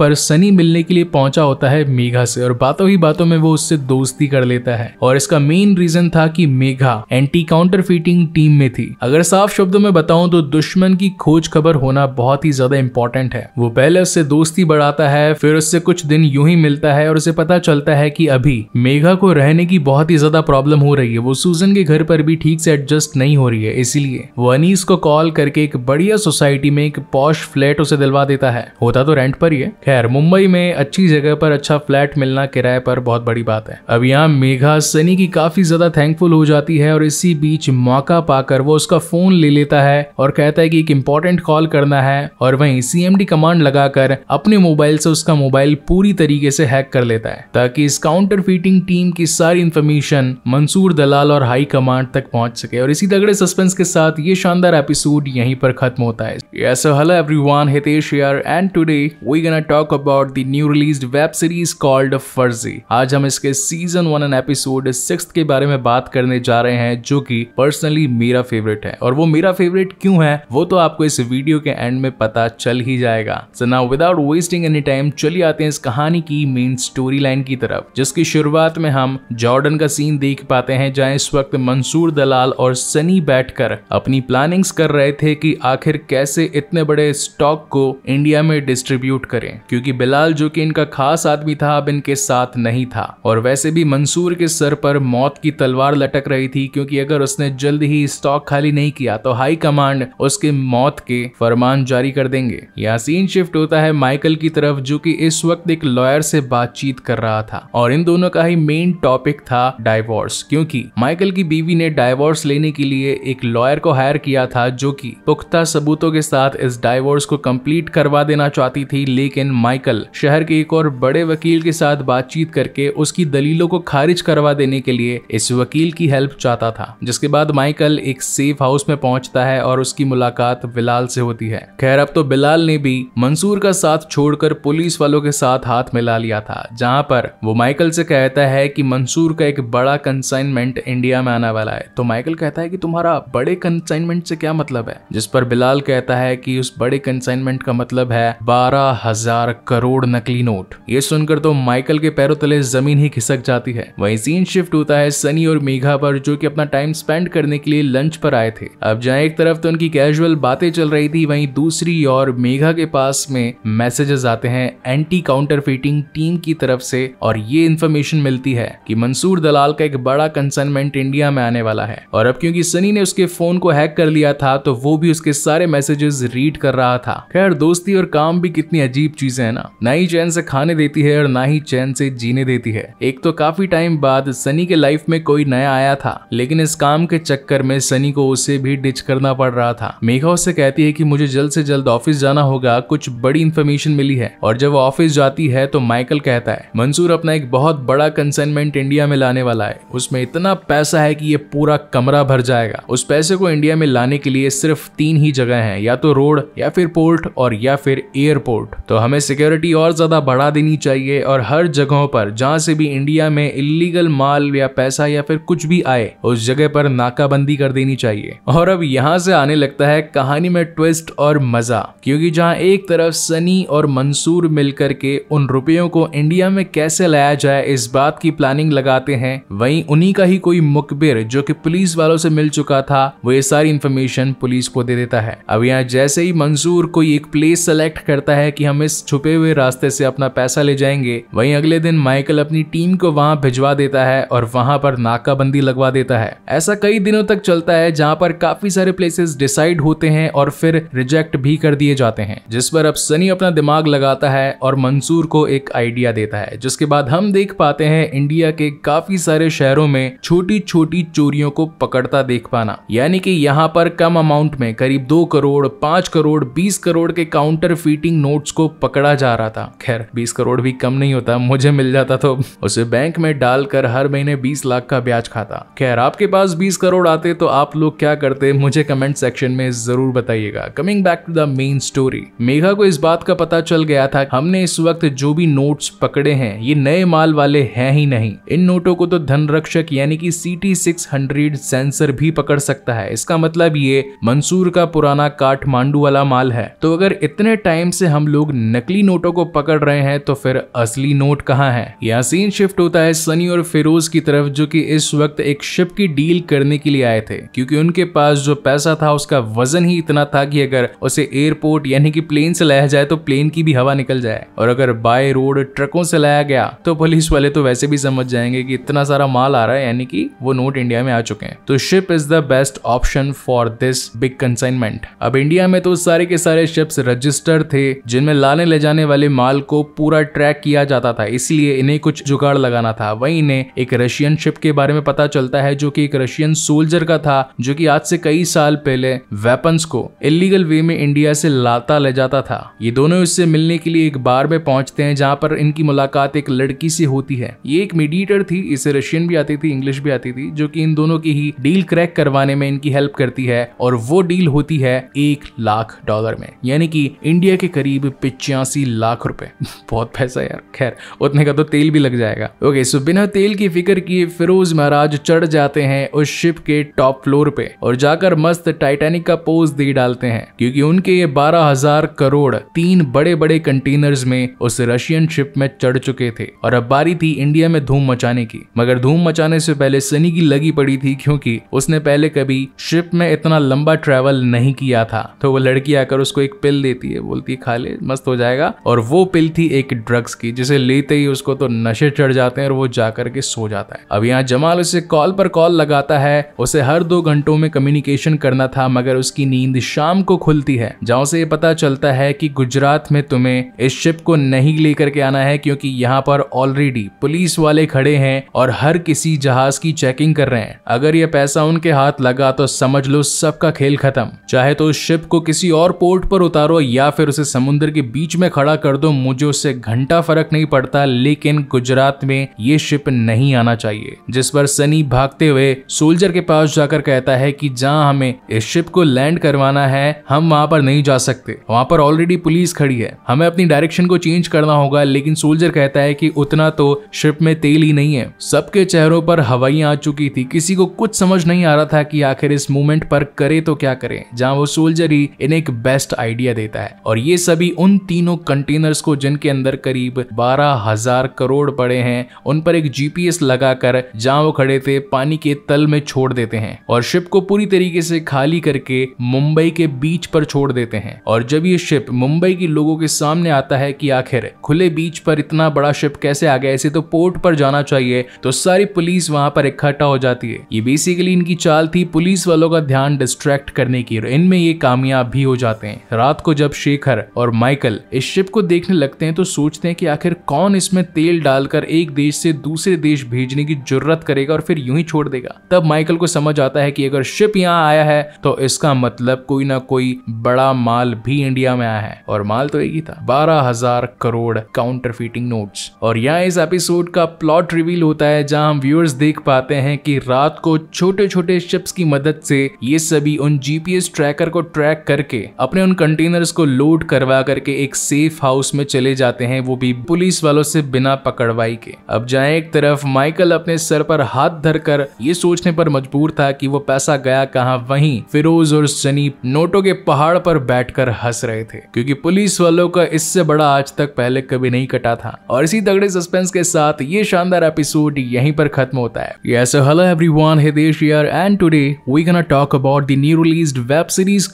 पर सनी मिलने के लिए पहुंचा होता है मेघा से और बातों ही बातों में वो उससे दोस्ती कर लेता है और इसका मेन रीजन था कि Megha anti counterfeiting team में थी अगर साफ शब्दों में बताऊं तो दुश्मन की खोज खबर होना बहुत ही ज्यादा इंपॉर्टेंट है वो पहले उससे दोस्ती बढ़ाता है फिर उससे कुछ दिन यूं ही मिलता है और उसे पता चलता है कि अभी मेघा को रहने की बहुत ही ज्यादा प्रॉब्लम हो रही है वो सूजन के घर पर भी ठीक से एडजस्ट नहीं हो रही है इसीलिए वो अनीस को कॉल करके एक बढ़िया सोसाइटी में एक पॉश फ्लैट उसे दिलवा देता है होता तो रेंट पर ही है खैर मुंबई में अच्छी जगह पर अच्छा फ्लैट मिलना किराए पर बहुत बड़ी बात है अब यहाँ मेघा सनी की काफी ज्यादा थैंकफुल हो जाती है और इसी बीच मौका पाकर वो उसका फोन ले लेता है और कहता है कि एक इम्पोर्टेंट कॉल करना है और वहीं सीएमडी कमांड लगाकर अपने मोबाइल से उसका मोबाइल पूरी तरीके से हैक कर लेता है ताकि इस काउंटर फीटिंग टीम की सारी इन्फॉर्मेशन मंसूर दलाल और हाई कमांड तक पहुंच सके और इसी तगड़े सस्पेंस के साथ ये शानदार एपिसोड यहीं पर खत्म होता है yeah, so hello everyone hitesh here and today we gonna talk about the new released web series called farzi aaj hum season one and episode six के बारे में बात करने जा रहे हैं जो कि पर्सनली मेरा फेवरेट है और वो मेरा फेवरेट क्यों है वो तो आपको इस वीडियो के एंड में पता चल ही जाएगा so now without wasting any time चलिए आते हैं इस कहानी की मेन स्टोरी लाइन की तरफ जिसकी शुरुआत में हम जॉर्डन का सीन देख पाते हैं जहाँ इस वक्त मंसूर दलाल और सनी बैठकर अपनी प्लानिंग्स कर रहे थे कि आखिर कैसे इतने बड़े स्टॉक को इंडिया में डिस्ट्रीब्यूट करें क्योंकि बिलाल जो कि इनका खास आदमी था अब इनके साथ नहीं था और वैसे वैसे भी मंसूर के सर पर मौत की तलवार लटक रही थी क्योंकि अगर उसने जल्द ही स्टॉक खाली नहीं किया तो हाई कमांड उसके मौत के फरमान जारी कर देंगे यासीन शिफ्ट होता है माइकल की तरफ जो कि इस वक्त एक लॉयर से बातचीत कर रहा था और इन दोनों का ही मेन टॉपिक था डायवोर्स क्योंकि माइकल की बीवी ने डायवोर्स लेने के लिए एक लॉयर को हायर किया था जो कि पुख्ता सबूतों के साथ इस डायवोर्स को कंप्लीट करवा देना चाहती थी लेकिन माइकल शहर के एक और बड़े वकील के साथ बातचीत करके उसकी दलील दलीलों को खारिज करवा देने के लिए इस वकील की हेल्प चाहता था जिसके बाद माइकल एक सेफ हाउस में पहुंचता है और उसकी मुलाकात बिलाल से होती है खैर अब तो बिलाल ने भी मंसूर का साथ छोड़कर पुलिस वालों के साथ हाथ मिला लिया था जहां पर वो माइकल से कहता है कि मंसूर का एक बड़ा कंसाइनमेंट इंडिया में आने वाला है तो माइकल कहता है कि तुम्हारा बड़े कंसाइनमेंट से क्या मतलब है जिस पर बिलाल कहता है कि उस बड़े कंसाइनमेंट का मतलब है बारह हजार करोड़ नकली नोट ये सुनकर तो माइकल के पैरों तले जमीन ही खिसक सक जाती है वही सीन शिफ्ट होता है सनी और मेघा पर जो की अपना टाइम स्पेंड करने के लिए लंच पर आए थे अब जहाँ एक तरफ तो उनकी कैजुअल बातें चल रही थी वही दूसरी और मेघा के पास में मैसेजेस आते हैं एंटी काउंटरफीटिंग टीम की तरफ से और ये इन्फॉर्मेशन मिलती है कि मंसूर दलाल का एक बड़ा कंसनमेंट इंडिया में आने वाला है और अब क्योंकि सनी ने उसके फोन को हैक कर लिया था तो वो भी उसके सारे मैसेजेस रीड कर रहा था खैर दोस्ती और काम भी कितनी अजीब चीजें है ना ना ही चैन से खाने देती है और ना ही चैन से जीने देती है एक तो काफी टाइम बाद सनी के लाइफ में कोई नया आया था लेकिन इस काम के चक्कर में सनी को उसे भी डिच करना पड़ रहा था मेघा उसे कहती है कि मुझे जल्द से जल्द ऑफिस जाना होगा कुछ बड़ी इन्फॉर्मेशन मिली है और जब वो ऑफिस जाती है तो माइकल कहता है मंसूर अपना एक बहुत बड़ा कंसाइनमेंट इंडिया में लाने वाला है उसमें इतना पैसा है कि ये पूरा कमरा भर जाएगा उस पैसे को इंडिया में लाने के लिए सिर्फ तीन ही जगह है या तो रोड या फिर पोर्ट और या फिर एयरपोर्ट तो हमें सिक्योरिटी और ज्यादा बढ़ा देनी चाहिए और हर जगहों पर जहाँ से भी इंडिया इंडिया में इलीगल माल या पैसा या फिर कुछ भी आए उस जगह पर नाकाबंदी कर देनी चाहिए और अब यहाँ से आने लगता है कहानी में ट्विस्ट और मजा क्योंकि जहाँ एक तरफ सनी और मंसूर मिलकर के उन रुपयों को इंडिया में कैसे लाया जाए इस बात की प्लानिंग लगाते हैं वहीं उन्हीं का ही कोई मुखबिर जो कि पुलिस वालों से मिल चुका था वो ये सारी इन्फॉर्मेशन पुलिस को दे देता है अब यहाँ जैसे ही मंसूर कोई एक प्लेस सेलेक्ट करता है कि हम इस छुपे हुए रास्ते से अपना पैसा ले जाएंगे वहीं अगले दिन माइकल अपनी टीम को वहां भिजवा देता है और वहां पर नाकाबंदी लगवा देता है ऐसा कई दिनों तक चलता है जहां पर काफी सारे प्लेसेस डिसाइड होते हैं और फिर रिजेक्ट भी कर दिए जाते हैं जिस पर अब सनी अपना दिमाग लगाता है और मंसूर को एक आइडिया देता है जिसके बाद हम देख पाते हैं इंडिया के काफी सारे शहरों में छोटी छोटी चोरियों को पकड़ता देख पाना यानी कि यहाँ पर कम अमाउंट में करीब दो करोड़ पांच करोड़ बीस करोड़ के काउंटर फीटिंग नोट्स को पकड़ा जा रहा था खैर बीस करोड़ भी कम नहीं होता मुझे मिल जाता तो उसे बैंक में डालकर हर महीने 20 लाख का ब्याज खाता खैर आपके पास 20 करोड़ आते तो आप लोग क्या करते मुझे कमेंट सेक्शन में जरूर बताइएगा coming back to the main story Megha को इस बात का पता चल गया था हमने इस वक्त जो भी नोट्स पकड़े हैं ये नए माल वाले हैं ही नहीं इन नोटों को तो धन रक्षक यानी कि सीटी सिक्स हंड्रेड सेंसर भी पकड़ सकता है इसका मतलब ये मंसूर का पुराना काठमांडू वाला माल है तो अगर इतने टाइम से हम लोग नकली नोटों को पकड़ रहे हैं तो फिर असली नोट कहाँ है यासीन शिफ्ट होता है सनी और फिरोज की तरफ जो कि इस वक्त एक शिप की डील करने के लिए आए थे क्योंकि उनके पास जो पैसा था उसका वजन ही इतना था कि अगर उसे एयरपोर्ट यानी कि प्लेन से लाया जाए तो प्लेन की भी हवा निकल जाए और अगर बाय रोड ट्रकों से लाया गया तो पुलिस वाले तो वैसे भी समझ जाएंगे कि इतना सारा माल आ रहा है यानी कि वो नोट इंडिया में आ चुके हैं तो ship is the best option for this big consignment अब इंडिया में तो सारे के सारे शिप्स रजिस्टर थे जिनमें लाने ले जाने वाले माल को पूरा ट्रैक किया जाता था इसलिए इन्हें कुछ जुगाड़ लगा लगाना था वही इन्हें एक रशियन शिप के बारे में पता चलता है जो कि एक रशियन सोल्जर का था जो कि आज से कई साल पहले वेपन्स को इलीगल वे में इंडिया से लाता ले जाता था ये दोनों इससे मिलने के लिए एक बार में पहुंचते हैं जहां पर इनकी मुलाकात एक लड़की से होती है ये एक मीडिएटर थी इसे रशियन भी आती थी इंग्लिश भी आती थी जो कि इन दोनों की ही डील क्रैक करवाने में इनकी हेल्प करती है और वो डील होती है एक लाख डॉलर में यानी कि इंडिया के करीब पिचासी लाख रुपए बहुत पैसा यार खैर उतने का तो तेल भी लग जाएगा ओके okay, सो so बिना तेल की फिक्र किए फिरोज महाराज चढ़ जाते हैं उस शिप के टॉप फ्लोर पे और जाकर मस्त टाइटैनिक का पोज दे डालते हैं क्योंकि उनके ये बारह हजार करोड़ तीन बड़े बड़े कंटेनर्स में उस रशियन शिप में चढ़ चुके थे और अब बारी थी इंडिया में धूम मचाने की मगर धूम मचाने से पहले सनी की लगी पड़ी थी क्योंकि उसने पहले कभी शिप में इतना लंबा ट्रेवल नहीं किया था तो वो लड़की आकर उसको एक पिल देती है बोलती है खा ले मस्त हो जाएगा और वो पिल थी एक ड्रग्स की जिसे लेते ही उसको तो नशे चढ़ जाते जाते हैं और वो जा करके सो जाता है अब यहाँ जमाल उसे कॉल पर कॉल लगाता है उसे हर दो घंटों में कम्युनिकेशन करना था मगर उसकी नींद शाम को खुलती है जहाँ से ये पता चलता है कि गुजरात में तुम्हें इस शिप को नहीं लेकर के आना है क्योंकि यहाँ पर ऑलरेडी पुलिस वाले खड़े हैं और हर किसी जहाज की चेकिंग कर रहे हैं अगर ये पैसा उनके हाथ लगा तो समझ लो सबका खेल खत्म चाहे तो उस शिप को किसी और पोर्ट पर उतारो या फिर उसे समुद्र के बीच में खड़ा कर दो मुझे उससे घंटा फर्क नहीं पड़ता लेकिन गुजरात में में ये शिप नहीं आना चाहिए जिस पर सनी भागते हुए सोल्जर के पास जाकर कहता है कि जहाँ हमें इस शिप को लैंड करवाना है हम वहाँ पर नहीं जा सकते वहाँ पर ऑलरेडी पुलिस खड़ी है हमें अपनी डायरेक्शन को चेंज करना होगा लेकिन सोल्जर कहता है कि उतना तो शिप में तेल ही नहीं है सबके चेहरों पर हवाई आ चुकी थी किसी को कुछ समझ नहीं आ रहा था कि आखिर इस मूवमेंट पर करे तो क्या करे जहाँ वो सोल्जर ही इन्हें एक बेस्ट आइडिया देता है और ये सभी उन तीनों कंटेनर्स को जिनके अंदर करीब बारह हजार करोड़ पड़े हैं हैं उन पर एक जीपीएस लगाकर जहां वो खड़े थे पानी के तल में छोड़ देते हैं और शिप को पूरी तरीके से खाली करके मुंबई के बीच पर छोड़ देते हैं और जब ये शिप मुंबई के लोगों के सामने आता है कि आखिर खुले बीच पर इतना बड़ा शिप कैसे आ गया इसे तो पोर्ट पर जाना चाहिए तो सारी पुलिस वहां पर इकट्ठा हो जाती है ये बेसिकली इनकी चाल थी पुलिस वालों का ध्यान डिस्ट्रैक्ट करने की और इनमें ये कामयाब भी हो जाते हैं रात को जब शेखर और माइकल इस शिप को देखने लगते हैं तो सोचते हैं कि आखिर कौन इसमें तेल डालकर एक देश से दूसरे देश भेजने की जरूरत करेगा और फिर यूं ही छोड़ देगा तब माइकल को समझ आता है कि अगर शिप यहाँ आया है तो इसका मतलब कोई ना कोई बड़ा माल भी इंडिया में आया है और माल तो एक ही था बारह हजार करोड़ काउंटर फिटिंग नोट और यहाँ इस एपिसोड का प्लॉट रिवील होता है जहाँ हम व्यूअर्स देख पाते हैं कि रात को छोटे छोटे शिप्स की मदद से ये सभी उन जीपीएस ट्रैकर को ट्रैक करके अपने उन कंटेनर्स को लोड करवा करके एक सेफ हाउस में चले जाते हैं वो भी पुलिस वालों से बिना पकड़वाई के अब जाए एक तरफ माइकल अपने सर पर हाथ धरकर ये सोचने पर मजबूर था कि वो पैसा गया कहा वहीं फिरोज और सनी नोटों के पहाड़ पर बैठकर हंस रहे थे क्योंकि पुलिस वालों का इससे बड़ा आज तक पहले कभी नहीं कटा था और इसी तगड़े सस्पेंस के साथ ये शानदार एपिसोड यहीं पर खत्म होता है yes, so hello everyone, Hidesh here, and today we gonna talk about the new released web series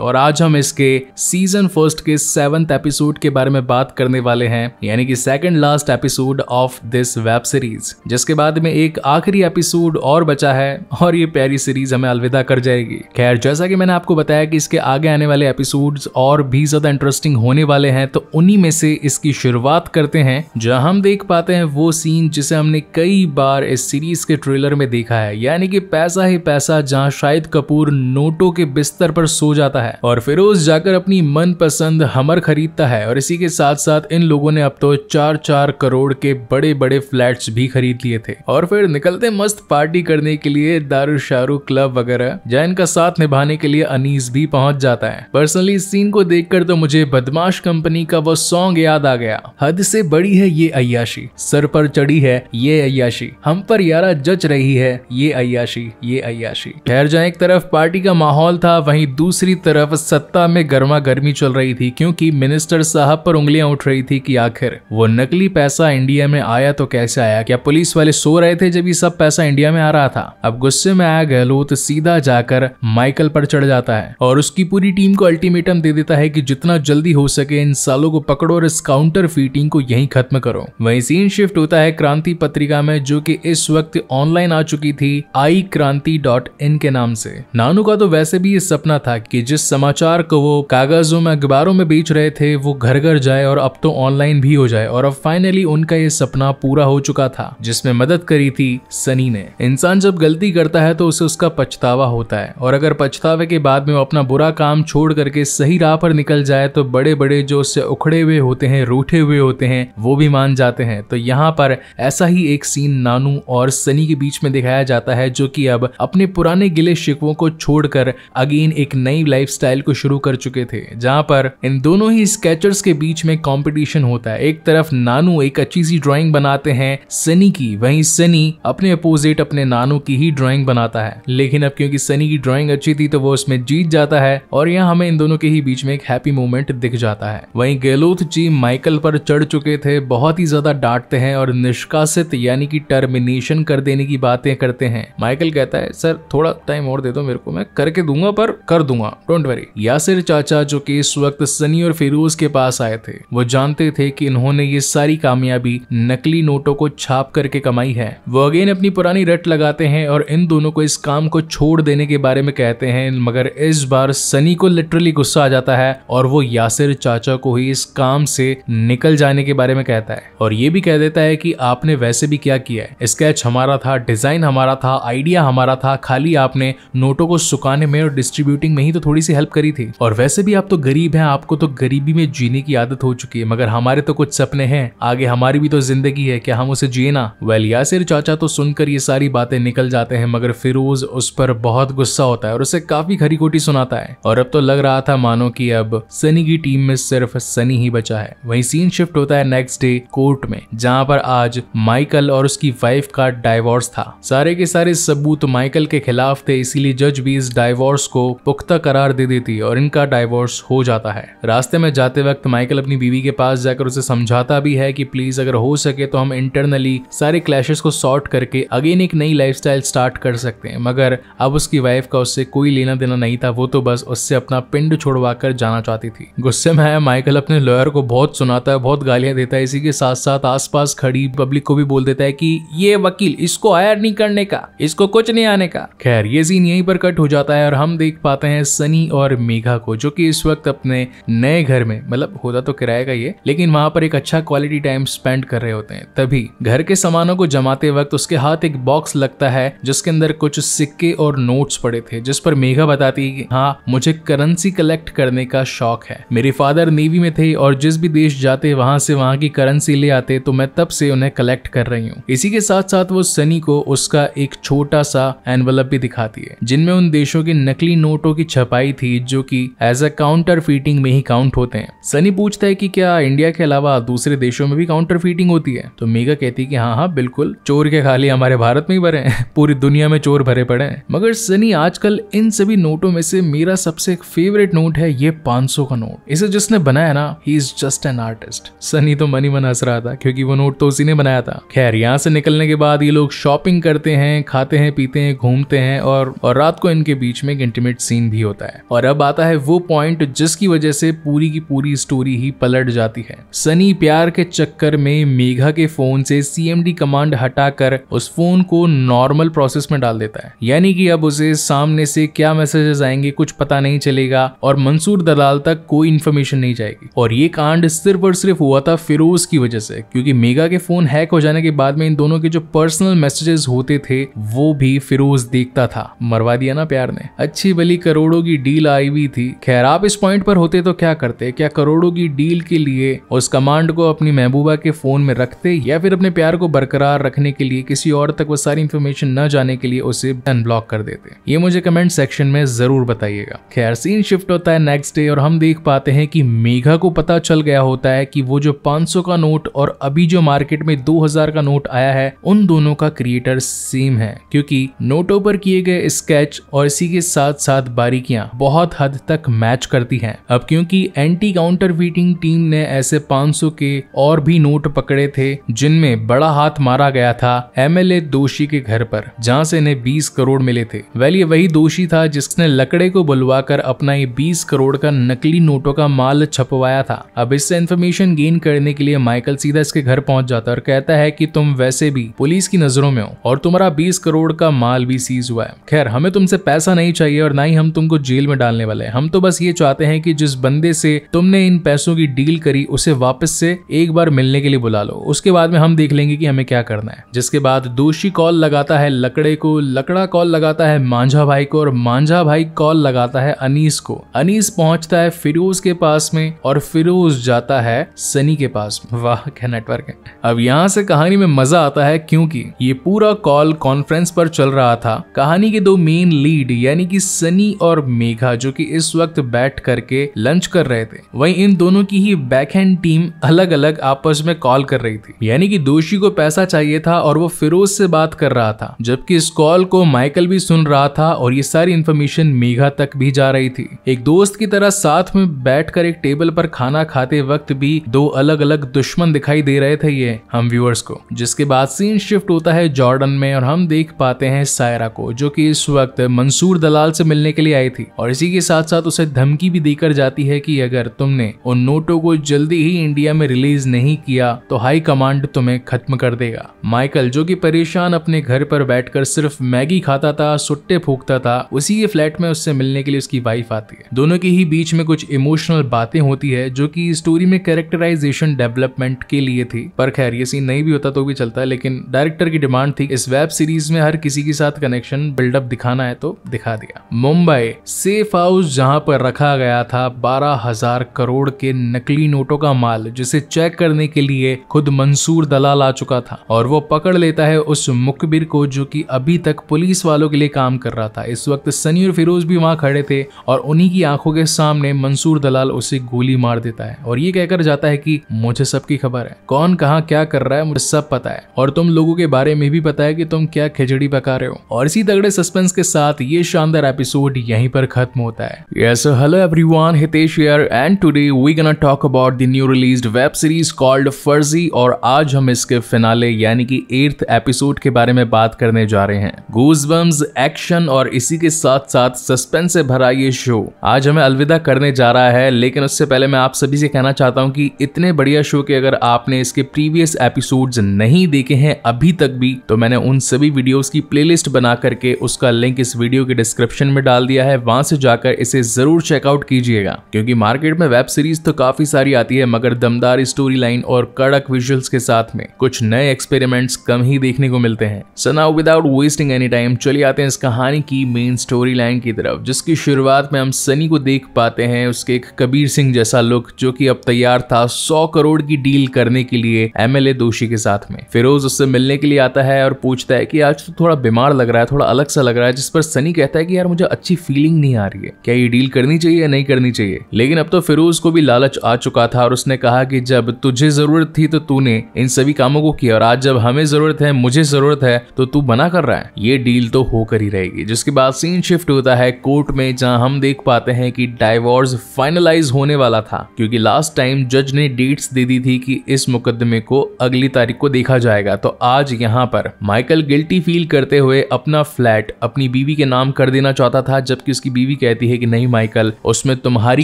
और आज हम इसके सीजन फर्स्ट के सेवेंथ एपिसोड के बारे में बात करने वाले हैं यानी कि second last episode episode of this web series जिसके बाद में एक आखिरी एपिसोड और बचा है और ये प्यारी सीरीज हमें अलविदा कर जाएगी खैर जैसा कि मैंने आपको बताया कि इसके आगे आने वाले एपिसोड और भी ज्यादा इंटरेस्टिंग होने वाले हैं तो उन्हीं में से इसकी शुरुआत करते हैं जहां हम देख पाते हैं वो सीन जिसे हमने कई बार इस सीरीज के ट्रेलर में देखा है यानी कि पैसा ही पैसा जहाँ शाहिद कपूर नोटों के बिस्तर पर सो जाता है और फिरोज जाकर अपनी मन पसंद हमर खरीदता है और इसी के साथ साथ इन लोगों ने अब तो चार चार करोड़ के बड़े बड़े फ्लैट्स भी खरीद लिए थे और फिर निकलते मस्त पार्टी करने के लिए दारू शारू क्लब वगैरह जैन का साथ निभाने के लिए अनीस भी पहुंच जाता है पर्सनली इस सीन को देख तो मुझे बदमाश कंपनी का वो सॉन्ग याद आ गया हद से बड़ी है ये अयाशी सर पर चढ़ी है ये अयाशी हम पर यारा जच रही है ये अयाशी ये अयाशी खैर जहाँ एक तरफ पार्टी का माहौल था वहीं दूसरी तरफ सत्ता में गर्मा गर्मी चल रही थी क्योंकि मिनिस्टर साहब पर उंगलियां उठ रही थी कि आखिर वो नकली पैसा इंडिया इंडिया में आया तो कैसे आया क्या पुलिस वाले सो रहे थे जब ये सब पैसा इंडिया में आ रहा था अब गुस्से में आया गहलोत सीधा जाकर माइकल पर चढ़ जाता है और उसकी पूरी टीम को अल्टीमेटम दे देता है कि जितना जल्दी हो सके इन सालों को पकड़ो और इस काउंटर फीटिंग को यही खत्म करो वही सीन शिफ्ट होता है क्रांति पत्रिका में जो की इस वक्त ऑनलाइन आ चुकी थी आई क्रांति डॉट इन के नाम से नानू का तो वैसे भी ये सपना था कि जिस समाचार को वो कागजों में अखबारों में बेच रहे थे वो घर घर जाए और अब तो ऑनलाइन भी हो जाए और अब फाइनली उनका ये सपना पूरा हो चुका था जिसमें मदद करी थी सनी ने इंसान जब गलती करता है तो उसे उसका पछतावा होता है और अगर पछतावे के बाद में वो अपना बुरा काम छोड़ करके सही राह पर निकल जाए तो बड़े बड़े जो उससे उखड़े हुए होते हैं रूठे हुए होते हैं वो भी मान जाते हैं तो यहाँ पर ऐसा ही एक सीन नानू और सनी के बीच में दिखाया जाता है जो कि अब अपने पुराने गिले शिकवों को छोड़कर अगेन एक नई लाइफस्टाइल को शुरू कर चुके थे जहां पर इन दोनों ही स्केचर्स के बीच में कॉम्पिटिशन होता है एक तरफ नानू एक अच्छी सी ऐसी ड्राइंग बनाते हैं सनी की वहीं सनी अपने अपोजिट अपने नानू की ही ड्राइंग बनाता है लेकिन अब क्योंकि सनी की ड्राइंग अच्छी थी तो वो उसमें जीत जाता है और यहाँ हमें इन दोनों के ही बीच में एक हैप्पी मोमेंट दिख जाता है वहीं गहलोत जी माइकल पर चढ़ चुके थे बहुत ही ज्यादा डांटते हैं और निष्कासित यानी कि टर्मिनेशन कर देने की बातें करते हैं माइकल कहता है सर थोड़ा टाइम और दे दो मेरे को मैं करके दूंगा पर कर दूंगा डोंट वरी यासिर चाचा जो कि इस वक्त सनी और फिरोज के पास आए थे वो जानते थे कि इन्होंने ये सारी कामयाबी नकली नोटों को छाप करके कमाई है वो अगेन अपनी पुरानी रट लगाते हैं और इन दोनों को इस काम को छोड़ देने के बारे में कहते हैं मगर इस बार सनी को लिटरली गुस्सा आ जाता है और वो यासिर चाचा को ही इस काम से निकल जाने के बारे में कहता है और ये भी कह देता है कि आपने वैसे भी क्या किया है स्केच हमारा था डिजाइन हमारा था आइडिया हमारा था खाली आपने नोटों को सुखाने में और डिस्ट्रीब्यूटिंग में ही तो थोड़ी सी हेल्प करी थी और वैसे भी आप तो गरीब हैं आपको तो गरीबी में जीने की आदत हो चुकी है मगर हमारे तो कुछ सपने हैं आगे हमारी भी तो तो जिंदगी है क्या हम उसे जिए ना वेल यासिर चाचा तो सुनकर ये सारी बातें निकल जाते हैं मगर फिरोज उस पर बहुत गुस्सा होता है और उसे काफी खरी खोटी सुनाता है और अब तो लग रहा था मानो कि अब सनी की टीम में सिर्फ सनी ही बचा है वही सीन शिफ्ट होता है नेक्स्ट डे कोर्ट में जहाँ पर आज माइकल और उसकी वाइफ का डायवोर्स था सारे के सारे सबूत माइकल के खिलाफ थे इसीलिए जज भी इस डायवोर्स को पुख्ता करार दे देती और इनका डायवोर्स हो जाता है रास्ते में जाते वक्त माइकल अपनी बीवी के पास जाकर उसे समझाता भी है कि प्लीज अगर हो सके तो हम इंटरनली सारे क्लैशेस को सॉर्ट करके अगेन एक नई लाइफ स्टार्ट कर सकते हैं मगर अब उसकी वाइफ का उससे कोई लेना देना नहीं था वो तो बस उससे अपना पिंड छोड़वा कर जाना चाहती थी गुस्से में आया माइकल अपने लॉयर को बहुत सुनाता है बहुत गालियां देता है इसी के साथ साथ आसपास खड़ी पब्लिक को भी बोल देता है कि ये वकील इसको हायर नहीं करने का इसको कुछ नहीं आने का खैर ये सीन यहीं पर कट हो जाता है और हम देख पाते हैं सनी और मेघा को जो कि इस वक्त अपने नए घर में मतलब होता तो किराए का ये लेकिन वहां पर एक अच्छा क्वालिटी टाइम स्पेंड पेंट कर रहे होते हैं तभी घर के सामानों को जमाते वक्त उसके हाथ एक बॉक्स लगता है जिसके अंदर कुछ सिक्के और नोट्स पड़े थे जिस पर मेघा बताती है हाँ मुझे करेंसी कलेक्ट करने का शौक है मेरे फादर नेवी में थे और जिस भी देश जाते वहां से वहां की करेंसी ले आते तो मैं तब से उन्हें कलेक्ट कर रही हूँ इसी के साथ साथ वो सनी को उसका एक छोटा सा एनवलप भी दिखाती है जिनमें उन देशों के नकली नोटों की छपाई थी जो कि एज अ काउंटर फीटिंग में ही काउंट होते हैं सनी पूछता है कि क्या इंडिया के अलावा दूसरे देशों में भी काउंटर ईटिंग होती है तो मीगा कहती है कि हाँ हाँ बिल्कुल चोर के खाली हमारे भारत में ही भरे हैं पूरी दुनिया में चोर भरे पड़े हैं मगर सनी आजकल इन सभी नोटों में से मेरा सबसे फेवरेट नोट है ये 500 का नोट इसे जिसने बनाया ना ही is just an artist Sunny तो मनी मन हंस रहा था क्योंकि वो नोट तो उसी ने बनाया था खैर यहाँ से निकलने के बाद ये लोग शॉपिंग करते हैं खाते हैं पीते हैं घूमते हैं और, और रात को इनके बीच में एक इंटीमेट सीन भी होता है और अब आता है वो पॉइंट जिसकी वजह से पूरी की पूरी स्टोरी ही पलट जाती है सनी प्यार के चक्कर में ने मेघा के फोन से सीएमडी कमांड हटाकर उस फोन को नॉर्मल प्रोसेस में डाल देता है यानी कि अब उसे सामने से क्या मैसेजेस आएंगे कुछ पता नहीं चलेगा और मंसूर दलाल तक कोई इन्फॉर्मेशन नहीं जाएगी और ये कांड सिर्फ और सिर्फ हुआ था फिरोज की वजह से क्योंकि मेघा के फोन हैक हो जाने के बाद में इन दोनों के जो पर्सनल मैसेजेस होते थे वो भी फिरोज देखता था मरवा दिया ना प्यार ने अच्छी बली करोड़ों की डील आई हुई थी खैर आप इस पॉइंट पर होते तो क्या करते क्या करोड़ों की डील के लिए उस कमांड को अपनी महबूबा के फोन फ़ोन में रखते या फिर अपने प्यार को बरकरार रखने के लिए किसी और तक वो सारी इन्फॉर्मेशन न जाने के लिए उसे अनब्लॉक कर देते ये मुझे कमेंट सेक्शन में ज़रूर बताइएगा खैर सीन शिफ्ट होता है नेक्स्ट डे और हम देख पाते हैं कि मेघा को पता चल गया होता है कि वो जो 500 का नोट और अभी जो मार्केट में 2000 का नोट आया है उन दोनों का क्रिएटर सेम है क्योंकि नोटों पर किए गए स्केच और इसी के साथ साथ बारीकियां बहुत हद तक मैच करती हैं अब क्योंकि एंटी काउंटर फीटिंग टीम ने ऐसे 500 के और भी नोट पकड़ पकड़े थे जिनमें बड़ा हाथ मारा गया था एमएलए दोषी के घर पर जहां से इन्हें बीस करोड़ मिले थे वेल ये वही दोषी था जिसने लकड़े को बुलवाकर अपना ये बीस करोड़ का नकली नोटों का माल छपवाया था अब इससे इन्फॉर्मेशन गेन करने के लिए माइकल सीधा इसके घर पहुंच जाता और कहता है की तुम वैसे भी पुलिस की नजरों में हो और तुम्हारा बीस करोड़ का माल भी सीज हुआ है खैर हमें तुमसे पैसा नहीं चाहिए और ना ही हम तुमको जेल में डालने वाले हैं हम तो बस ये चाहते हैं कि जिस बंदे से तुमने इन पैसों की डील करी उसे वापस से एक बार मिलने के लिए बुला बुला लो उसके बाद में हम देख लेंगे कि हमें क्या करना है जिसके बाद दोषी कॉल लगाता है लकड़े को लकड़ा कॉल लगाता है मांझा भाई को और मांझा भाई कॉल लगाता है अनीस को अनीस पहुंचता है फिरोज के पास में और फिरोज जाता है सनी के पास वाह क्या नेटवर्क है अब यहाँ से कहानी में मजा आता है क्योंकि ये पूरा कॉल कॉन्फ्रेंस पर चल रहा था कहानी के दो मेन लीड यानी कि सनी और मेघा जो कि इस वक्त बैठ करके लंच कर रहे थे वहीं इन दोनों की ही बैकहैंड टीम अलग अलग आपस में कॉल कॉल कर रही थी यानी कि दोषी को पैसा चाहिए था और वो फिरोज से बात कर रहा था जबकि इस कॉल को माइकल भी सुन रहा था और ये सारी इन्फॉर्मेशन मेघा तक भी जा रही थी एक दोस्त की तरह साथ में बैठ एक टेबल पर खाना खाते वक्त भी दो अलग अलग दुश्मन दिखाई दे रहे थे ये हम व्यूअर्स को जिसके बाद सीन शिफ्ट होता है जॉर्डन में और हम देख पाते हैं सायरा को जो कि इस वक्त मंसूर दलाल से मिलने के लिए आई थी और इसी के साथ साथ उसे धमकी भी देकर जाती है कि अगर तुमने उन नोटों को जल्दी ही इंडिया में रिलीज नहीं किया तो तो हाई कमांड तुम्हें खत्म कर देगा माइकल जो कि परेशान अपने घर पर बैठकर सिर्फ मैगी खाता था सुट्टे फूकता था उसी के फ्लैट में उससे मिलने के लिए उसकी वाइफ आती है दोनों के ही बीच में कुछ इमोशनल बातें होती है जो कि स्टोरी में कैरेक्टराइजेशन डेवलपमेंट के लिए थी पर खैर ये सीन नहीं भी होता तो भी चलता लेकिन डायरेक्टर की डिमांड थी इस वेब सीरीज में हर किसी के साथ कनेक्शन बिल्डअप दिखाना है तो दिखा दिया मुंबई सेफ हाउस जहां पर रखा गया था बारह हजार करोड़ के नकली नोटों का माल जिसे चेक करने के लिए खुद मंसूर दलाल आ चुका था और वो पकड़ लेता है उस मुकबिर को जो कि अभी तक पुलिस वालों के लिए काम कर रहा था इस वक्त सनी और फिरोज भी वहां खड़े थे और उन्हीं की आंखों के सामने मंसूर दलाल उसे गोली मार देता है और ये कहकर जाता है कि मुझे सबकी खबर है कौन कहा क्या कर रहा है मुझे सब पता है और तुम लोगों के बारे में भी पता है कि तुम क्या खिचड़ी पका रहे हो और इसी तगड़े सस्पेंस के साथ ये शानदार एपिसोड यहीं पर खत्म होता है yes hello everyone Hitesh and today we gonna talk about the new released web series called first Farzi और आज हम इसके फिनाले यानी कि एर्थ एपिसोड के बारे में बात करने जा रहे हैं गूजबम्स एक्शन और इसी के साथ साथ सस्पेंस से भरा ये शो आज हमें अलविदा करने जा रहा है लेकिन उससे पहले मैं आप सभी से कहना चाहता हूँ कि इतने बढ़िया शो के अगर आपने इसके प्रीवियस एपिसोड नहीं देखे हैं अभी तक भी तो मैंने उन सभी वीडियोज की प्लेलिस्ट बना करके उसका लिंक इस वीडियो के डिस्क्रिप्शन में डाल दिया है वहां से जाकर इसे जरूर चेकआउट कीजिएगा क्योंकि मार्केट में वेब सीरीज तो काफी सारी आती है मगर दमदार स्टोरी लाइन और कड़ कड़क विजुअल्स के साथ में कुछ नए एक्सपेरिमेंट्स कम ही देखने को मिलते हैं so now without wasting any time चलिए आते हैं इस कहानी की मेन स्टोरी लाइन की तरफ जिसकी शुरुआत में हम सनी को देख पाते हैं उसके एक कबीर सिंह जैसा लुक जो कि अब तैयार था सौ करोड़ की डील करने के लिए एमएलए दोषी के साथ में फिरोज उससे मिलने के लिए आता है और पूछता है कि आज तो थोड़ा बीमार लग रहा है थोड़ा अलग सा लग रहा है जिस पर सनी कहता है कि यार मुझे अच्छी फीलिंग नहीं आ रही है क्या ये डील करनी चाहिए या नहीं करनी चाहिए लेकिन अब तो फिरोज को भी लालच आ चुका था और उसने कहा कि जब तुझे जरूरत थी थी तो तूने इन सभी कामों को किया और आज जब हमें जरूरत है मुझे जरूरत है तो तू बना कर रहा है ये डील तो होकर ही रहेगी जिसके बाद सीन शिफ्ट होता है कोर्ट में जहां हम देख पाते हैं कि डाइवोर्स फाइनलाइज होने वाला था क्योंकि लास्ट टाइम जज ने डेट्स दे दी थी कि इस मुकदमे को अगली तारीख को देखा जाएगा तो आज यहाँ पर माइकल गिल्टी फील करते हुए अपना फ्लैट अपनी बीवी के नाम कर देना चाहता था जबकि उसकी बीवी कहती है कि नहीं माइकल उसमें तुम्हारी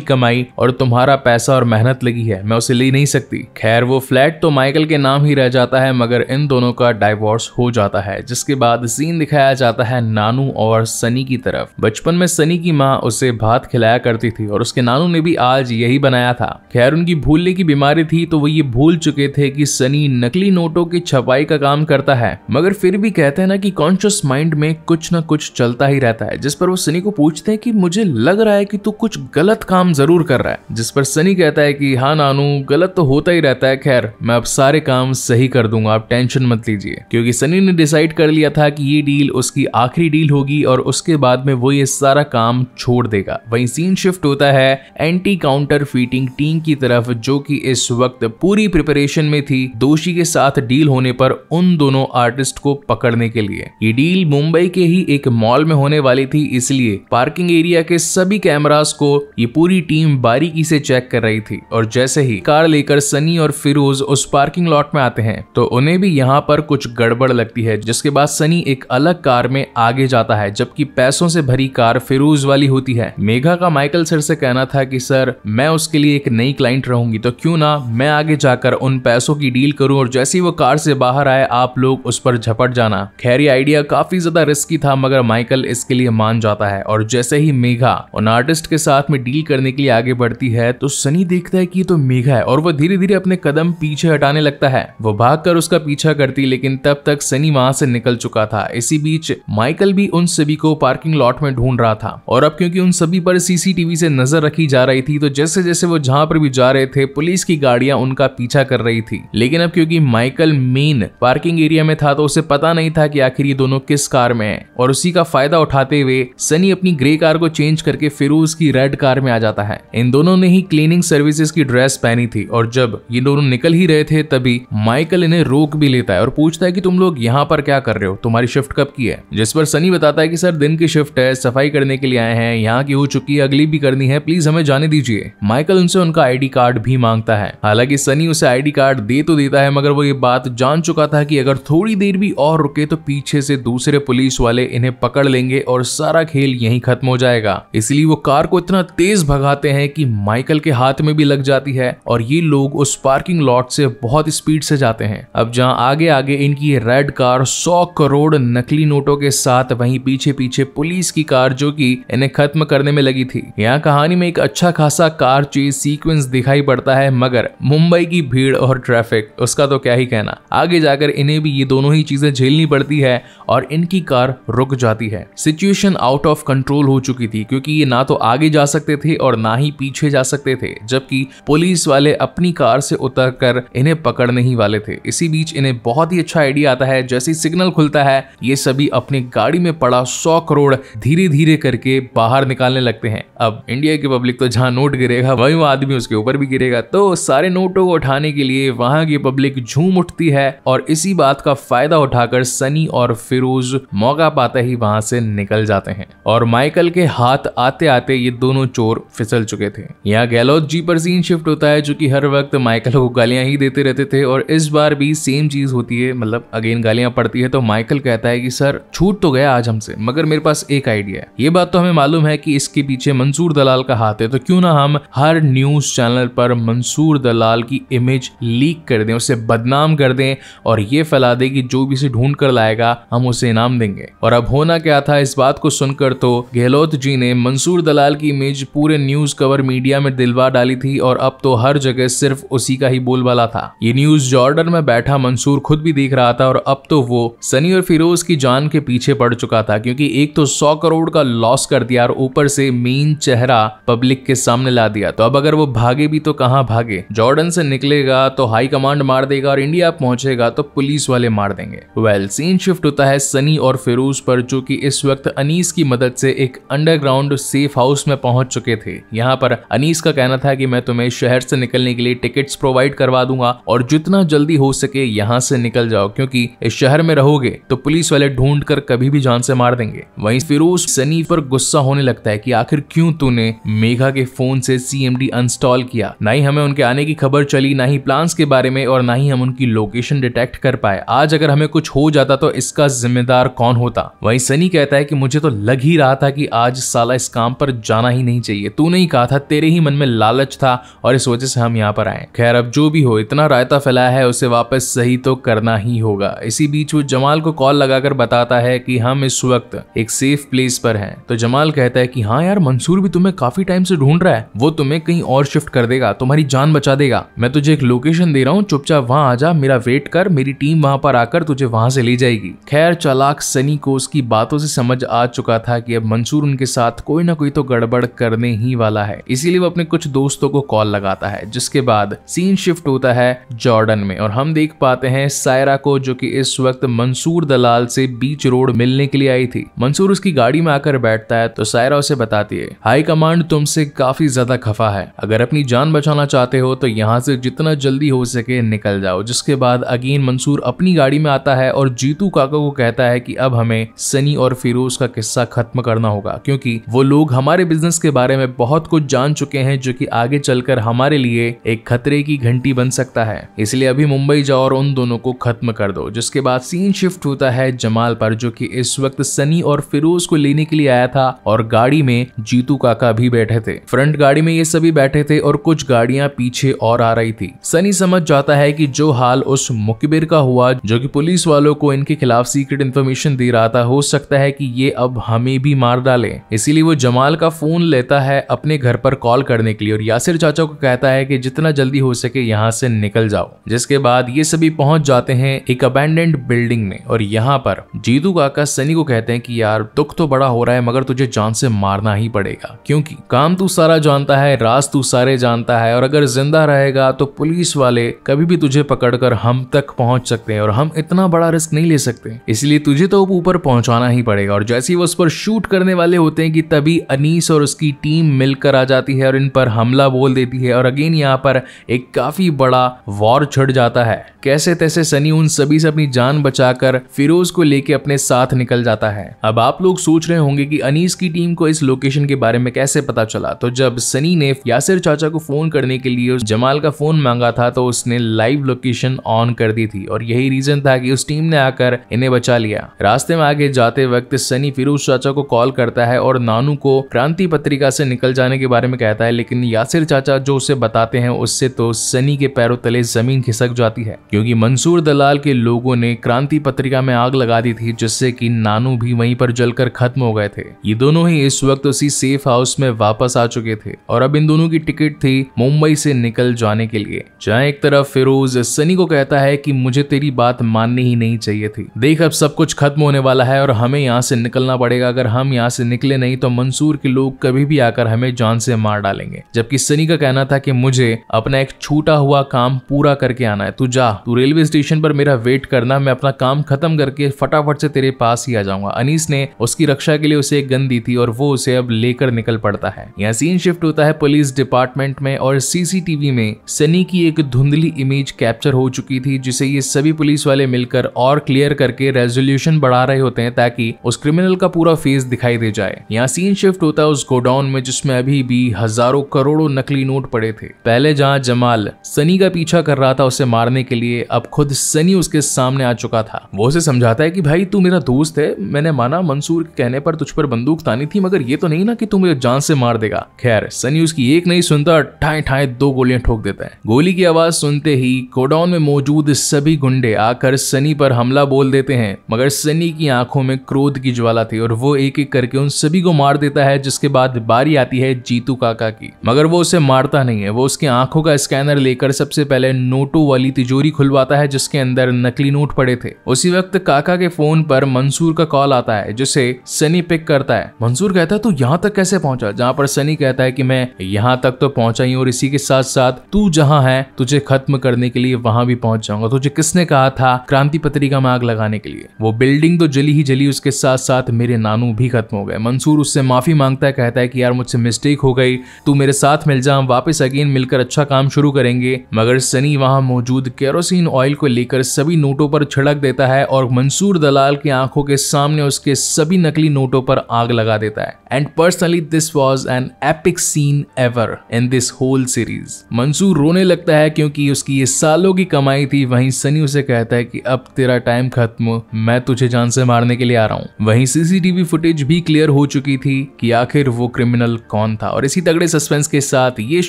कमाई और तुम्हारा पैसा और मेहनत लगी है मैं उसे ले नहीं सकती खैर वो फ्लैट एड तो माइकल के नाम ही रह जाता है मगर इन दोनों का डाइवोर्स हो जाता है जिसके बाद सीन दिखाया जाता है नानू और सनी की तरफ बचपन में सनी की माँ उसे भात खिलाया करती थी और उसके नानू ने भी आज यही बनाया था खैर उनकी भूलने की बीमारी थी तो वो ये भूल चुके थे कि सनी नकली नोटों की छपाई का काम करता है मगर फिर भी कहते हैं ना कि कॉन्शियस माइंड में कुछ ना कुछ चलता ही रहता है जिस पर वो सनी को पूछते हैं कि मुझे लग रहा है कि तू कुछ गलत काम जरूर कर रहा है जिस पर सनी कहता है कि हाँ नानू गलत तो होता ही रहता है खैर मैं अब सारे काम सही कर दूंगा आप टेंशन मत लीजिए क्योंकि सनी ने डिसाइड कर लिया था कि ये डील उसकी आखिरी डील होगी और उसके बाद में वो ये सारा काम छोड़ देगा वहीं सीन शिफ्ट होता है एंटी काउंटर फीटिंग टीम की तरफ जो कि इस वक्त पूरी प्रिपरेशन में थी दोषी के साथ डील होने पर उन दोनों आर्टिस्ट को पकड़ने के लिए ये डील मुंबई के ही एक मॉल में होने वाली थी इसलिए पार्किंग एरिया के सभी कैमरास को ये पूरी टीम बारीकी से चेक कर रही थी और जैसे ही कार लेकर सनी और फिरोज उस पार्किंग लॉट में आते हैं तो उन्हें भी यहाँ पर कुछ गड़बड़ लगती है जिसके बाद सनी एक अलग कार में आगे जाता है जबकि पैसों से भरी कार फिरूज वाली होती है मेघा का माइकल सर से कहना था कि सर मैं उसके लिए एक नई क्लाइंट रहूंगी तो क्यों ना मैं आगे जाकर उन पैसों की डील करूं और जैसे ही वो कार से बाहर आए आप लोग उस पर झपट जाना खैर ये आइडिया काफी ज्यादा रिस्की था मगर माइकल इसके लिए मान जाता है और जैसे ही मेघा उन आर्टिस्ट के साथ में डील करने के लिए आगे बढ़ती है तो सनी देखता है कि तो मेघा है और वो धीरे धीरे अपने कदम पीछे पीछे हटाने लगता है वो भाग कर उसका पीछा करती लेकिन तब तक सनी वहां से निकल चुका था इसी बीच माइकल भी उन सभी को पार्किंग लॉट में ढूंढ रहा था और अब क्योंकि उन सभी पर सीसीटीवी से नजर रखी जा रही थी तो जैसे जैसे वो जहां पर भी जा रहे थे पुलिस की गाड़ियां उनका पीछा कर रही थी लेकिन अब क्योंकि माइकल मेन पार्किंग एरिया में था तो उसे पता नहीं था कि आखिर ये दोनों किस कार में है और उसी का फायदा उठाते हुए सनी अपनी ग्रे कार को चेंज करके फिरोज की रेड कार में आ जाता है इन दोनों ने ही क्लीनिंग सर्विसेज की ड्रेस पहनी थी और जब ये दोनों निकल ही रहे थे तभी माइकल इन्हें रोक भी लेता है और पूछता है कि तुम लोग यहाँ पर क्या कर रहे हो तुम्हारी शिफ्ट कब की है जिस पर सनी बताता है कि सर दिन की शिफ्ट है सफाई करने के लिए आए हैं यहाँ की हो चुकी है अगली भी करनी है प्लीज हमें जाने दीजिए माइकल उनसे उनका आईडी कार्ड भी मांगता है हालांकि सनी उसे आईडी कार्ड दे तो देता है मगर वो ये बात जान चुका था कि अगर थोड़ी देर भी और रुके तो पीछे से दूसरे पुलिस वाले इन्हें पकड़ लेंगे और सारा खेल यही खत्म हो जाएगा इसलिए वो कार को इतना तेज भगाते हैं कि माइकल के हाथ में भी लग जाती है और ये लोग उस पार्किंग लॉट से बहुत स्पीड से जाते हैं अब जहां आगे आगे इनकी रेड कार 100 करोड़ नकली नोटों के साथ वहीं पीछे पीछे पुलिस की कार जो कि इन्हें खत्म करने में लगी थी यहाँ कहानी में एक अच्छा खासा कार चेज सीक्वेंस दिखाई पड़ता है मगर मुंबई की भीड़ और ट्रैफिक उसका तो क्या ही कहना आगे जाकर इन्हें भी ये दोनों ही चीजें झेलनी पड़ती है और इनकी कार रुक जाती है सिचुएशन आउट ऑफ कंट्रोल हो चुकी थी क्योंकि ये ना तो आगे जा सकते थे और ना ही पीछे जा सकते थे जबकि पुलिस वाले अपनी कार से उतर कर इन्हें पकड़ने ही वाले थे इसी बीच इन्हें बहुत ही अच्छा आइडिया आता है जैसे सिग्नल खुलता है ये सभी अपनी गाड़ी में पड़ा सौ करोड़ धीरे धीरे करके बाहर निकालने लगते हैं अब इंडिया की पब्लिक तो जहाँ नोट गिरेगा वही वो आदमी उसके ऊपर भी गिरेगा तो सारे नोटों को उठाने के लिए वहां की पब्लिक झूम उठती है और इसी बात का फायदा उठाकर सनी और फिरोज मौका पाता ही वहां से निकल जाते हैं और माइकल के हाथ आते आते ये दोनों चोर फिसल चुके थे यहाँ गहलोत जी पर सीन शिफ्ट होता है जो कि हर वक्त माइकल को गालियां नहीं देते रहते थे और इस बार भी सेम चीज़ होती है मतलब अगेन गालियाँ पड़ती है तो माइकल कहता है कि सर छूट तो गया आज हमसे मगर मेरे पास एक आइडिया है ये बात तो हमें मालूम है कि इसके पीछे मंसूर दलाल का हाथ है तो क्यों ना हम हर न्यूज़ चैनल पर मंसूर दलाल की इमेज लीक कर दें उसे बदनाम कर दें और ये फैला दें कि जो भी इसे ढूंढ कर लाएगा हम उसे इनाम देंगे और अब होना क्या था इस बात को सुनकर तो गहलोत जी ने मंसूर दलाल की इमेज पूरे न्यूज़ कवर मीडिया में दिलवा डाली थी और अब तो हर जगह सिर्फ उसी का ही बोलबाला वाला था ये न्यूज जॉर्डन में बैठा मंसूर खुद भी देख रहा था और अब तो वो सनी और फिरोज की जान के पीछे पड़ चुका था क्योंकि एक तो सौ करोड़ का लॉस कर दिया और ऊपर से मेन चेहरा पब्लिक के सामने ला दिया तो अब अगर वो भागे भी तो कहाँ भागे जॉर्डन से निकलेगा तो हाई कमांड मार देगा और इंडिया पहुंचेगा तो पुलिस वाले मार देंगे वेल सीन शिफ्ट होता है सनी और फिरोज पर जो कि इस वक्त अनीस की मदद से एक अंडरग्राउंड सेफ हाउस में पहुंच चुके थे यहाँ पर अनीस का कहना था कि मैं तुम्हें शहर से निकलने के लिए टिकट्स प्रोवाइड करवा दूंगा और जितना जल्दी हो सके यहाँ से निकल जाओ क्योंकि इस शहर में रहोगे तो पुलिस वाले ढूंढ कर कभी भी जान से मार देंगे वहीं फिरोज सनी पर गुस्सा होने लगता है कि आखिर क्यों तूने मेघा के फोन से सीएमडी अनस्टॉल किया ना ही हमें उनके आने की खबर चली ना ही प्लान के बारे में और ना ही हम उनकी लोकेशन डिटेक्ट कर पाए आज अगर हमें कुछ हो जाता तो इसका जिम्मेदार कौन होता वहीं सनी कहता है कि मुझे तो लग ही रहा था कि आज साला इस काम पर जाना ही नहीं चाहिए तू नहीं कहा था तेरे ही मन में लालच था और इस वजह से हम यहाँ पर आए खैर अब जो भी हो इतना रायता फैलाया है उसे वापस सही तो करना ही होगा इसी बीच वो जमाल को कॉल लगाकर बताता है कि हम इस वक्त एक सेफ प्लेस पर हैं तो जमाल कहता है कि हाँ यार मंसूर भी तुम्हें काफी टाइम से ढूंढ रहा है वो तुम्हें कहीं और शिफ्ट कर देगा तुम्हारी जान बचा देगा मैं तुझे एक लोकेशन दे रहा हूँ चुपचाप वहाँ आ जा मेरा वेट कर मेरी टीम वहाँ पर आकर तुझे वहाँ से ले जाएगी खैर चालाक सनी को उसकी बातों से समझ आ चुका था कि अब मंसूर उनके साथ कोई ना कोई तो गड़बड़ करने ही वाला है इसीलिए वो अपने कुछ दोस्तों को कॉल लगाता है जिसके बाद सीन शिफ्ट होता होता है जॉर्डन में और हम देख पाते हैं सायरा को जो कि इस वक्त मंसूर दलाल से बीच रोड मिलने के लिए आई थी मंसूर उसकी गाड़ी में आकर बैठता है तो सायरा उसे बताती है हाई कमांड तुमसे काफी ज्यादा खफा है अगर अपनी जान बचाना चाहते हो तो यहाँ से जितना जल्दी हो सके निकल जाओ जिसके बाद अगेन मंसूर अपनी गाड़ी में आता है और जीतू काका को कहता है कि अब हमें सनी और फिरोज का किस्सा खत्म करना होगा क्योंकि वो लोग हमारे बिजनेस के बारे में बहुत कुछ जान चुके हैं जो कि आगे चलकर हमारे लिए एक खतरे की घंटी बन सकता है इसलिए अभी मुंबई जाओ और उन दोनों को खत्म कर दो जिसके बाद सीन शिफ्ट होता है जमाल पर जो कि इस वक्त सनी और फिरोज को लेने के लिए आया था और गाड़ी में जीतू काका भी बैठे थे फ्रंट गाड़ी में ये सभी बैठे थे और कुछ गाड़ियां पीछे और आ रही थी सनी समझ जाता है कि जो हाल उस मुकबिर का हुआ जो कि पुलिस वालों को इनके खिलाफ सीक्रेट इन्फॉर्मेशन दे रहा था हो सकता है कि ये अब हमें भी मार डाले इसीलिए वो जमाल का फोन लेता है अपने घर पर कॉल करने के लिए और यासिर चाचा को कहता है कि जितना जल्दी हो सके यहाँ से निकल जाओ जिसके बाद ये सभी पहुंच जाते हैं एक अबेंडेंट बिल्डिंग में और यहाँ पर जीतू काका सनी को कहते हैं कि यार दुख तो बड़ा हो रहा है मगर तुझे जान से मारना ही पड़ेगा क्योंकि काम तू सारा जानता है राज तू सारे जानता है और अगर जिंदा रहेगा तो पुलिस वाले कभी भी तुझे पकड़कर हम तक पहुंच सकते हैं और हम इतना बड़ा रिस्क नहीं ले सकते इसलिए तुझे तो ऊपर पहुंचाना ही पड़ेगा और जैसे ही वो उस पर शूट करने वाले होते हैं कि तभी अनीस और उसकी टीम मिलकर आ जाती है और इन पर हमला बोल देती है और अगेन यहाँ पर एक काफी बड़ा बड़ा वॉर छिड़ जाता है कैसे तैसे सनी उन सभी से अपनी जान बचाकर फिरोज को लेके अपने साथ निकल जाता है अब आप लोग सोच रहे होंगे कि अनीस की टीम को इस लोकेशन के बारे में कैसे पता चला तो जब सनी ने यासिर चाचा को फोन करने के लिए उस जमाल का फोन मांगा था तो उसने लाइव लोकेशन ऑन कर दी थी और यही रीजन था कि उस टीम ने आकर इन्हें बचा लिया रास्ते में आगे जाते वक्त सनी फिरोज चाचा को कॉल करता है और नानू को क्रांति पत्रिका से निकल जाने के बारे में कहता है लेकिन यासिर चाचा जो उसे बताते हैं उससे तो सनी के पैरों तले जमीन खिसक जाती है क्योंकि मंसूर दलाल के लोगों ने क्रांति पत्रिका में आग लगा दी थी जिससे कि नानू भी वहीं पर जलकर खत्म हो गए थे ये दोनों ही इस वक्त उसी सेफ हाउस में वापस आ चुके थे और अब इन दोनों की टिकट थी मुंबई से निकल जाने के लिए जहाँ एक तरफ फिरोज सनी को कहता है की मुझे तेरी बात माननी ही नहीं चाहिए थी देख अब सब कुछ खत्म होने वाला है और हमें यहाँ से निकलना पड़ेगा अगर हम यहाँ से निकले नहीं तो मंसूर के लोग कभी भी आकर हमें जान से मार डालेंगे जबकि सनी का कहना था कि मुझे अपना एक छूटा हुआ काम पूरा करके आना है तू जा तू रेलवे स्टेशन पर मेरा वेट करना मैं अपना काम खत्म करके फटाफट से तेरे पास ही आ जाऊंगा अनीस ने उसकी रक्षा के लिए उसे एक गन दी थी और वो उसे अब लेकर निकल पड़ता है यहाँ सीन शिफ्ट होता है पुलिस डिपार्टमेंट में और सीसीटीवी में सनी की एक धुंधली इमेज कैप्चर हो चुकी थी जिसे ये सभी पुलिस वाले मिलकर और क्लियर करके रेजोल्यूशन बढ़ा रहे होते हैं ताकि उस क्रिमिनल का पूरा फेस दिखाई दे जाए यहाँ सीन शिफ्ट होता है उस गोडाउन में जिसमें अभी भी हजारों करोड़ों नकली नोट पड़े थे पहले जहाँ जमाल सनी का पीछा कर रहा था उसे मारने के लिए अब खुद सनी उसके सामने आ चुका था वो उसे समझाता है कि भाई तू मेरा दोस्त है मैंने माना मंसूर के कहने पर तुझ पर बंदूक तानी थी मगर ये तो नहीं ना कि तू मुझे जान से मार देगा खैर सनी उसकी एक नहीं सुनता ठाए ठाए दो गोलियां ठोक देता है गोली की आवाज सुनते ही कोडाउन में मौजूद सभी गुंडे आकर सनी पर हमला बोल देते हैं मगर सनी की आंखों में क्रोध की ज्वाला थी और वो एक एक करके उन सभी को मार देता है जिसके बाद बारी आती है जीतू काका की मगर वो उसे मारता नहीं है वो उसकी आंखों का स्कैनर लेकर सब सबसे पहले नोटों वाली तिजोरी खुलवाता है जिसके अंदर नकली नोट पड़े थे उसी वक्त काका के फोन पर मंसूर का कॉल आता है जिसे सनी पिक करता है मंसूर कहता है तू यहाँ तक कैसे पहुंचा जहाँ पर सनी कहता है की मैं यहाँ तक तो पहुंचा ही और इसी के साथ साथ तू जहाँ है तुझे खत्म करने के लिए वहां भी पहुंच जाऊंगा तुझे किसने कहा था क्रांति पत्रिका में आग लगाने के लिए वो बिल्डिंग तो जली ही जली उसके साथ साथ मेरे नानू भी खत्म हो गए मंसूर उससे माफी मांगता है कहता है कि यार मुझसे मिस्टेक हो गई तू मेरे साथ मिल जा हम वापस अगेन मिलकर अच्छा काम शुरू करेंगे मगर सनी वहां मौजूद केरोसिन ऑयल को लेकर सभी नोटों पर छिड़क देता है और मंसूर दलाल की आंखों के सामने उसके सभी नकली नोटों पर आग लगा देता है and personally this was an epic scene ever in this whole series Mansoor रोने लगता है क्योंकि उसकी ये सालों की कमाई थी वहीं सनी उसे कहता है कि अब तेरा टाइम खत्म मैं तुझे जान से मारने के लिए आ रहा हूँ वहीं सीसीटीवी फुटेज भी क्लियर हो चुकी थी कि आखिर वो क्रिमिनल कौन था और इसी तगड़े सस्पेंस के साथ ये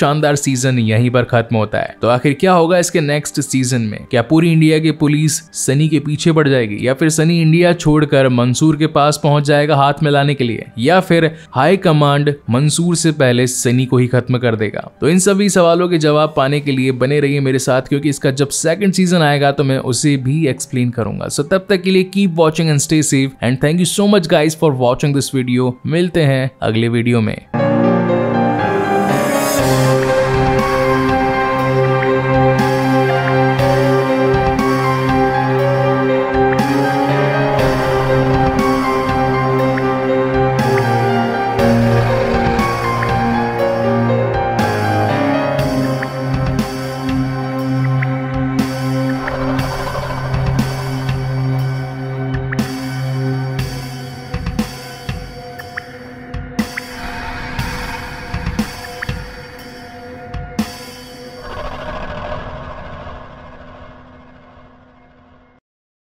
शानदार सीजन यहीं पर खत्म होता है तो आखिर क्या होगा इसके नेक्स्ट सीजन में क्या पूरी इंडिया की पुलिस सनी के पीछे पड़ जाएगी या फिर सनी इंडिया छोड़कर मंसूर के पास पहुंच जाएगा हाथ मिलाने के लिए या फिर हाई कमांड मंसूर से पहले सनी को ही खत्म कर देगा तो इन सभी सवालों के जवाब पाने के लिए बने रहिए मेरे साथ क्योंकि इसका जब सेकंड सीजन आएगा तो मैं उसे भी एक्सप्लेन करूंगा सो तब तक के लिए keep watching and stay safe and thank you so much guys for watching this video मिलते हैं अगले वीडियो में